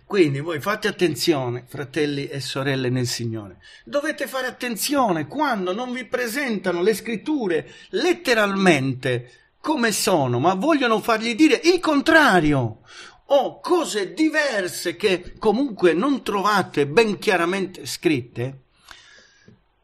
Quindi voi fate attenzione, fratelli e sorelle nel Signore. Dovete fare attenzione quando non vi presentano le scritture letteralmente come sono, ma vogliono fargli dire il contrario o cose diverse che comunque non trovate ben chiaramente scritte,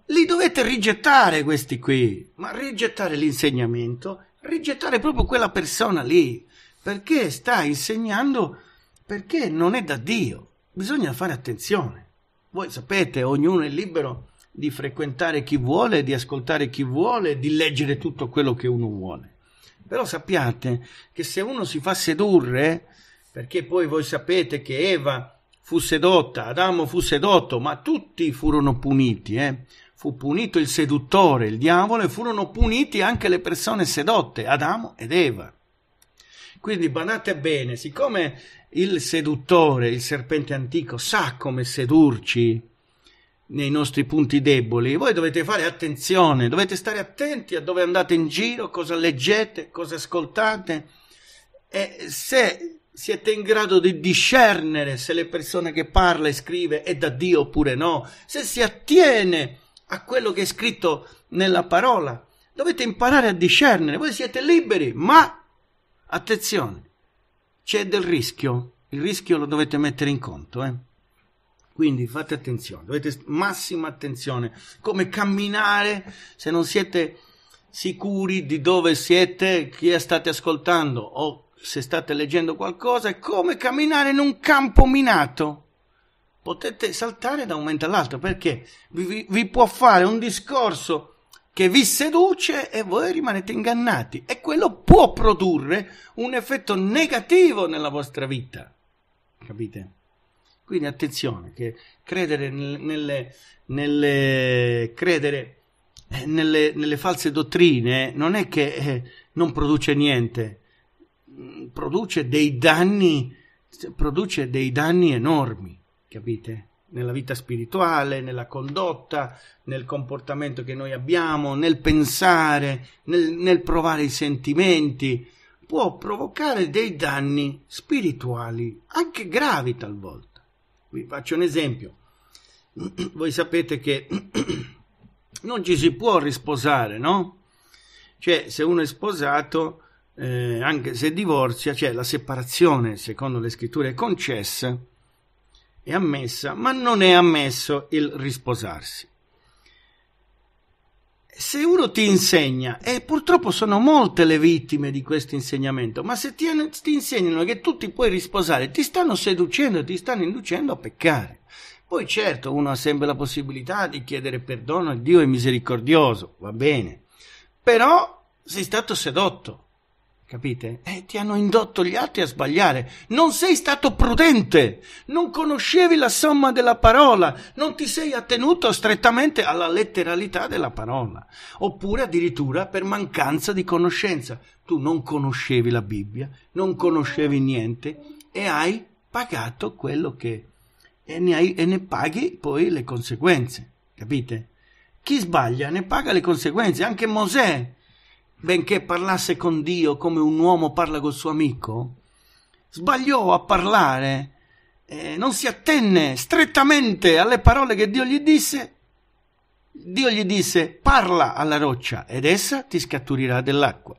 li dovete rigettare questi qui, ma rigettare l'insegnamento, rigettare proprio quella persona lì, perché sta insegnando perché non è da Dio. Bisogna fare attenzione. Voi sapete, ognuno è libero di frequentare chi vuole, di ascoltare chi vuole, di leggere tutto quello che uno vuole. Però sappiate che se uno si fa sedurre perché poi voi sapete che Eva fu sedotta, Adamo fu sedotto, ma tutti furono puniti. Eh? Fu punito il seduttore, il diavolo, e furono puniti anche le persone sedotte, Adamo ed Eva. Quindi badate bene, siccome il seduttore, il serpente antico, sa come sedurci nei nostri punti deboli, voi dovete fare attenzione, dovete stare attenti a dove andate in giro, cosa leggete, cosa ascoltate. E se siete in grado di discernere se le persone che parla e scrive è da Dio oppure no, se si attiene a quello che è scritto nella parola. Dovete imparare a discernere, voi siete liberi, ma attenzione, c'è del rischio, il rischio lo dovete mettere in conto. Eh? Quindi fate attenzione, dovete massima attenzione, come camminare se non siete sicuri di dove siete, chi state ascoltando o se state leggendo qualcosa, è come camminare in un campo minato. Potete saltare da un momento all'altro perché vi, vi può fare un discorso che vi seduce e voi rimanete ingannati e quello può produrre un effetto negativo nella vostra vita. Capite? Quindi attenzione che credere nelle, nelle, credere eh, nelle, nelle false dottrine non è che eh, non produce niente, Mm, produce dei danni, produce dei danni enormi, capite? Nella vita spirituale, nella condotta, nel comportamento che noi abbiamo, nel pensare, nel, nel provare i sentimenti, può provocare dei danni spirituali, anche gravi talvolta. Vi faccio un esempio. Voi sapete che non ci si può risposare, no? Cioè, se uno è sposato, eh, anche se divorzia, cioè la separazione secondo le scritture è concessa, è ammessa, ma non è ammesso il risposarsi. Se uno ti insegna, e purtroppo sono molte le vittime di questo insegnamento, ma se ti, ti insegnano che tu ti puoi risposare, ti stanno seducendo, ti stanno inducendo a peccare. Poi certo uno ha sempre la possibilità di chiedere perdono, Dio è misericordioso, va bene, però sei stato sedotto, Capite? E ti hanno indotto gli altri a sbagliare. Non sei stato prudente, non conoscevi la somma della parola, non ti sei attenuto strettamente alla letteralità della parola, oppure addirittura per mancanza di conoscenza. Tu non conoscevi la Bibbia, non conoscevi niente e hai pagato quello che... e ne, hai, e ne paghi poi le conseguenze. Capite? Chi sbaglia ne paga le conseguenze. Anche Mosè benché parlasse con Dio come un uomo parla col suo amico, sbagliò a parlare, eh, non si attenne strettamente alle parole che Dio gli disse. Dio gli disse: Parla alla roccia ed essa ti scatturirà dell'acqua.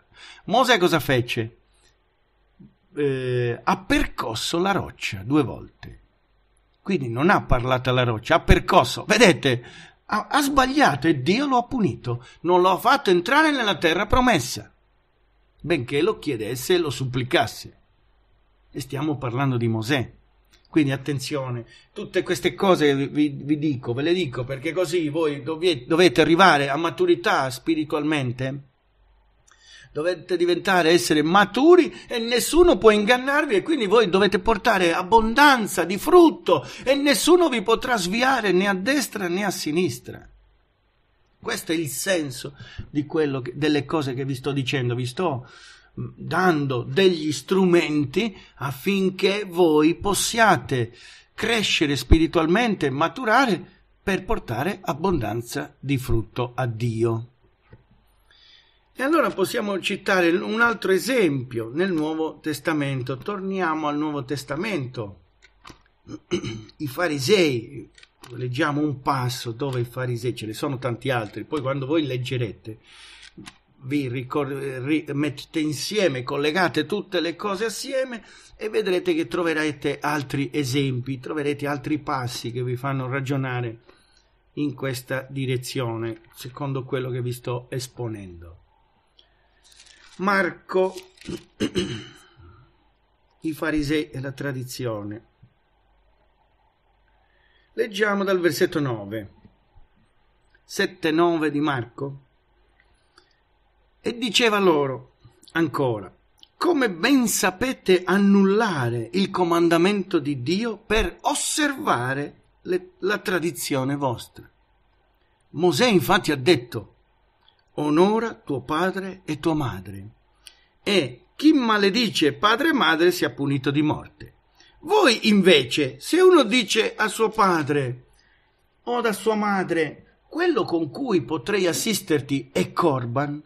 Mosè cosa fece? Eh, ha percosso la roccia due volte. Quindi non ha parlato alla roccia, ha percosso. Vedete, ha, ha sbagliato e Dio lo ha punito, non lo ha fatto entrare nella terra promessa, benché lo chiedesse e lo supplicasse. E stiamo parlando di Mosè. Quindi attenzione, tutte queste cose vi, vi dico, ve le dico perché così voi dovete, dovete arrivare a maturità spiritualmente dovete diventare, essere maturi e nessuno può ingannarvi e quindi voi dovete portare abbondanza di frutto e nessuno vi potrà sviare né a destra né a sinistra. Questo è il senso che, delle cose che vi sto dicendo, vi sto mm, dando degli strumenti affinché voi possiate crescere spiritualmente, maturare per portare abbondanza di frutto a Dio. E allora possiamo citare un altro esempio nel Nuovo Testamento. Torniamo al Nuovo Testamento. I farisei, leggiamo un passo dove i farisei, ce ne sono tanti altri, poi quando voi leggerete vi ricor- mettete insieme, collegate tutte le cose assieme e vedrete che troverete altri esempi, troverete altri passi che vi fanno ragionare in questa direzione, secondo quello che vi sto esponendo. Marco, i farisei e la tradizione. Leggiamo dal versetto 9, 7-9 di Marco. E diceva loro ancora, come ben sapete annullare il comandamento di Dio per osservare le, la tradizione vostra. Mosè infatti ha detto, onora tuo padre e tua madre. E chi maledice padre e madre sia punito di morte. Voi invece, se uno dice a suo padre o da sua madre, quello con cui potrei assisterti è Corban,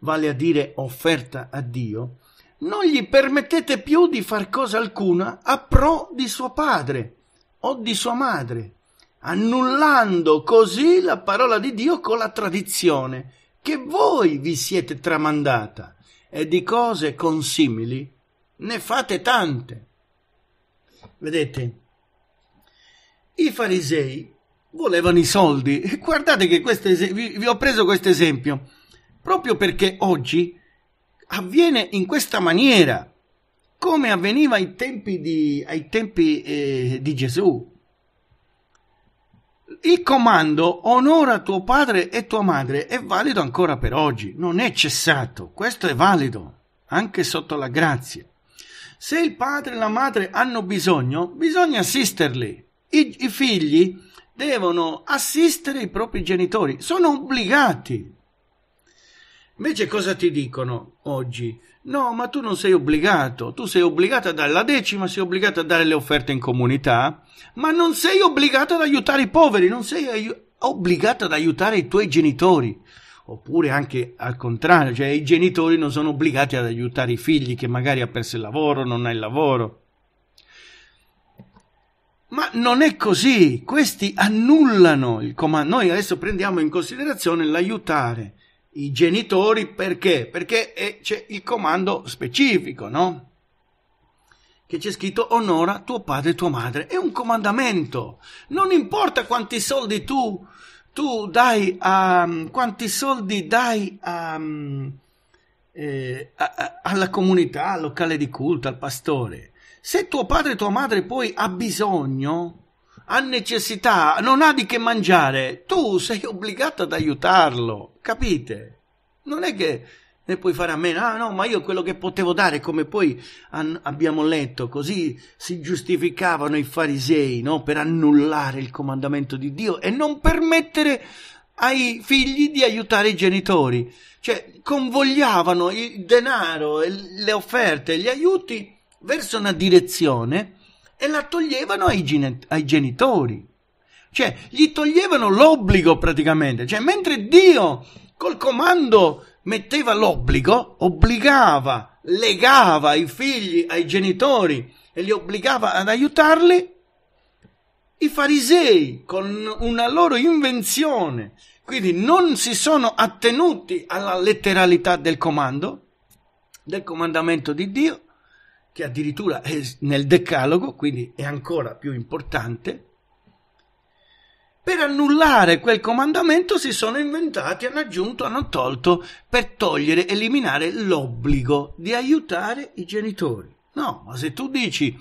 vale a dire offerta a Dio, non gli permettete più di far cosa alcuna a pro di suo padre o di sua madre, annullando così la parola di Dio con la tradizione, che voi vi siete tramandata e di cose consimili ne fate tante. Vedete, i farisei volevano i soldi. guardate che questo es- vi, vi ho preso questo esempio proprio perché oggi avviene in questa maniera, come avveniva ai tempi di, ai tempi, eh, di Gesù. Il comando onora tuo padre e tua madre è valido ancora per oggi, non è cessato, questo è valido, anche sotto la grazia. Se il padre e la madre hanno bisogno, bisogna assisterli. I, i figli devono assistere i propri genitori, sono obbligati. Invece cosa ti dicono oggi? No, ma tu non sei obbligato, tu sei obbligato a dare la decima, sei obbligato a dare le offerte in comunità, ma non sei obbligato ad aiutare i poveri, non sei ai- obbligato ad aiutare i tuoi genitori. Oppure anche al contrario, cioè i genitori non sono obbligati ad aiutare i figli che magari ha perso il lavoro, non ha il lavoro. Ma non è così, questi annullano il comando. Noi adesso prendiamo in considerazione l'aiutare i genitori perché? Perché è, c'è il comando specifico, no? Che c'è scritto onora tuo padre e tua madre. È un comandamento. Non importa quanti soldi tu, tu dai a... quanti soldi dai a, eh, a, alla comunità, al locale di culto, al pastore. Se tuo padre e tua madre poi ha bisogno, ha necessità, non ha di che mangiare, tu sei obbligato ad aiutarlo, capite? Non è che ne puoi fare a meno, ah no, ma io quello che potevo dare, come poi an- abbiamo letto, così si giustificavano i farisei, no? Per annullare il comandamento di Dio e non permettere ai figli di aiutare i genitori, cioè convogliavano il denaro, le offerte, gli aiuti verso una direzione e la toglievano ai, genet- ai genitori. Cioè, gli toglievano l'obbligo praticamente. Cioè, mentre Dio col comando metteva l'obbligo, obbligava, legava i figli ai genitori e li obbligava ad aiutarli, i farisei con una loro invenzione, quindi non si sono attenuti alla letteralità del comando, del comandamento di Dio, che addirittura è nel decalogo, quindi è ancora più importante, per annullare quel comandamento si sono inventati, hanno aggiunto, hanno tolto per togliere, eliminare l'obbligo di aiutare i genitori. No, ma se tu dici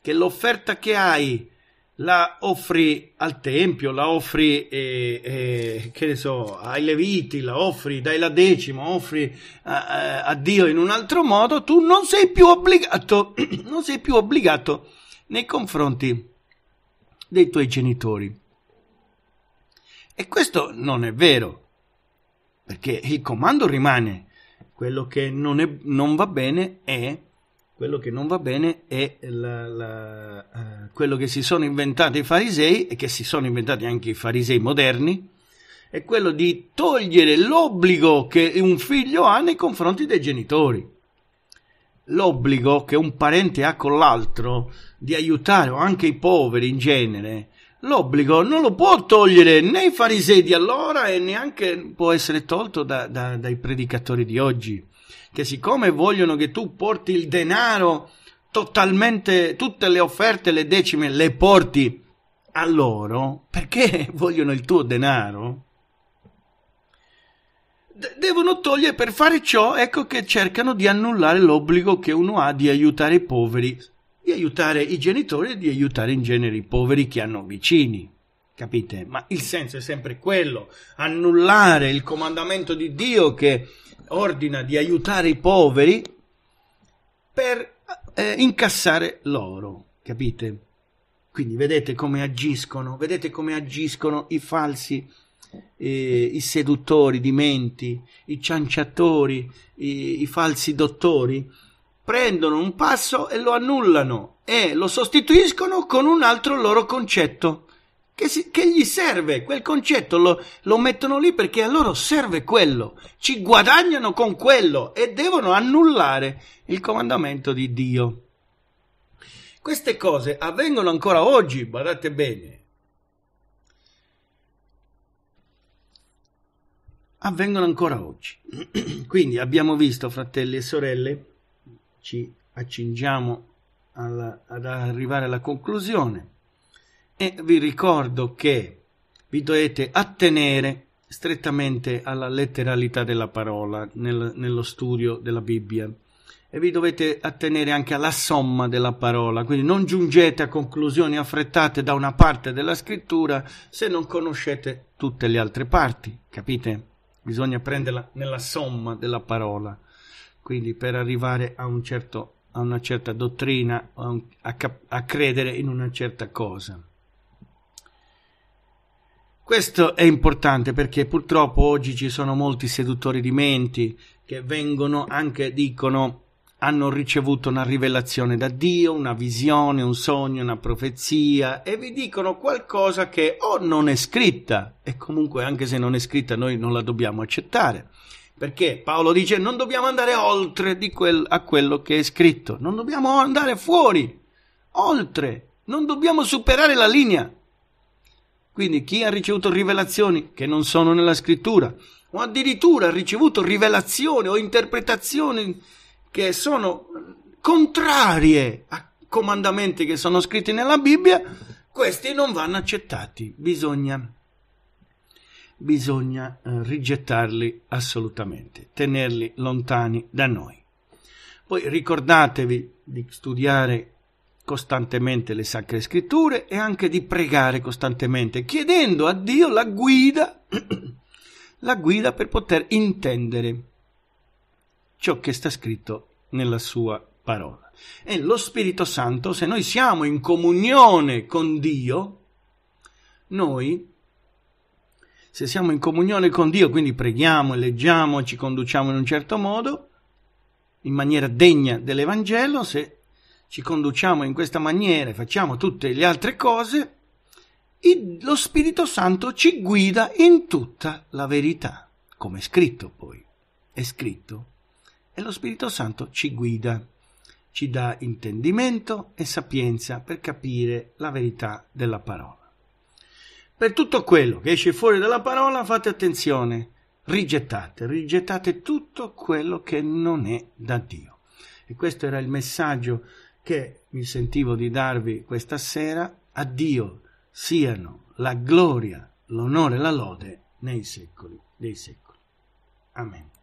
che l'offerta che hai la offri al tempio, la offri, eh, eh, che ne so, ai leviti, la offri, dai la decima, offri a, a Dio in un altro modo, tu non sei più obbligato, non sei più obbligato nei confronti dei tuoi genitori. E questo non è vero, perché il comando rimane, quello che non, è, non va bene è quello che non va bene è la, la, eh, quello che si sono inventati i farisei e che si sono inventati anche i farisei moderni, è quello di togliere l'obbligo che un figlio ha nei confronti dei genitori. L'obbligo che un parente ha con l'altro di aiutare o anche i poveri in genere, l'obbligo non lo può togliere né i farisei di allora e neanche può essere tolto da, da, dai predicatori di oggi che siccome vogliono che tu porti il denaro totalmente, tutte le offerte, le decime, le porti a loro, perché vogliono il tuo denaro? De- devono togliere per fare ciò, ecco che cercano di annullare l'obbligo che uno ha di aiutare i poveri, di aiutare i genitori e di aiutare in genere i poveri che hanno vicini capite? Ma il senso è sempre quello, annullare il comandamento di Dio che ordina di aiutare i poveri per eh, incassare l'oro, capite? Quindi vedete come agiscono, vedete come agiscono i falsi, eh, i seduttori di menti, i cianciatori, i, i falsi dottori. Prendono un passo e lo annullano e lo sostituiscono con un altro loro concetto che, si, che, gli serve quel concetto, lo, lo, mettono lì perché a loro serve quello, ci guadagnano con quello e devono annullare il comandamento di Dio. Queste cose avvengono ancora oggi, guardate bene. Avvengono ancora oggi. Quindi abbiamo visto, fratelli e sorelle, ci accingiamo alla, ad arrivare alla conclusione e vi ricordo che vi dovete attenere strettamente alla letteralità della parola nel, nello studio della Bibbia e vi dovete attenere anche alla somma della parola, quindi non giungete a conclusioni affrettate da una parte della scrittura se non conoscete tutte le altre parti, capite? Bisogna prenderla nella somma della parola, quindi per arrivare a, un certo, a una certa dottrina, a, un, a, cap- a credere in una certa cosa. Questo è importante perché purtroppo oggi ci sono molti seduttori di menti che vengono anche dicono hanno ricevuto una rivelazione da Dio, una visione, un sogno, una profezia e vi dicono qualcosa che o non è scritta e comunque anche se non è scritta noi non la dobbiamo accettare. Perché Paolo dice non dobbiamo andare oltre quel, a quello che è scritto, non dobbiamo andare fuori, oltre, non dobbiamo superare la linea. Quindi chi ha ricevuto rivelazioni che non sono nella scrittura, o addirittura ha ricevuto rivelazioni o interpretazioni che sono contrarie a comandamenti che sono scritti nella Bibbia, questi non vanno accettati, bisogna, bisogna eh, rigettarli assolutamente, tenerli lontani da noi. Poi ricordatevi di studiare costantemente le sacre scritture e anche di pregare costantemente, chiedendo a Dio la guida, la guida per poter intendere ciò che sta scritto nella sua parola. E lo Spirito Santo, se noi siamo in comunione con Dio, noi se siamo in comunione con Dio, quindi preghiamo, e leggiamo, ci conduciamo in un certo modo, in maniera degna dell'Evangelo, se ci conduciamo in questa maniera e facciamo tutte le altre cose, lo Spirito Santo ci guida in tutta la verità, come è scritto poi, è scritto, e lo Spirito Santo ci guida, ci dà intendimento e sapienza per capire la verità della parola. Per tutto quello che esce fuori dalla parola fate attenzione, rigettate, rigettate tutto quello che non è da Dio. E questo era il messaggio che mi sentivo di darvi questa sera, a Dio siano la gloria, l'onore e la lode nei secoli dei secoli. Amen.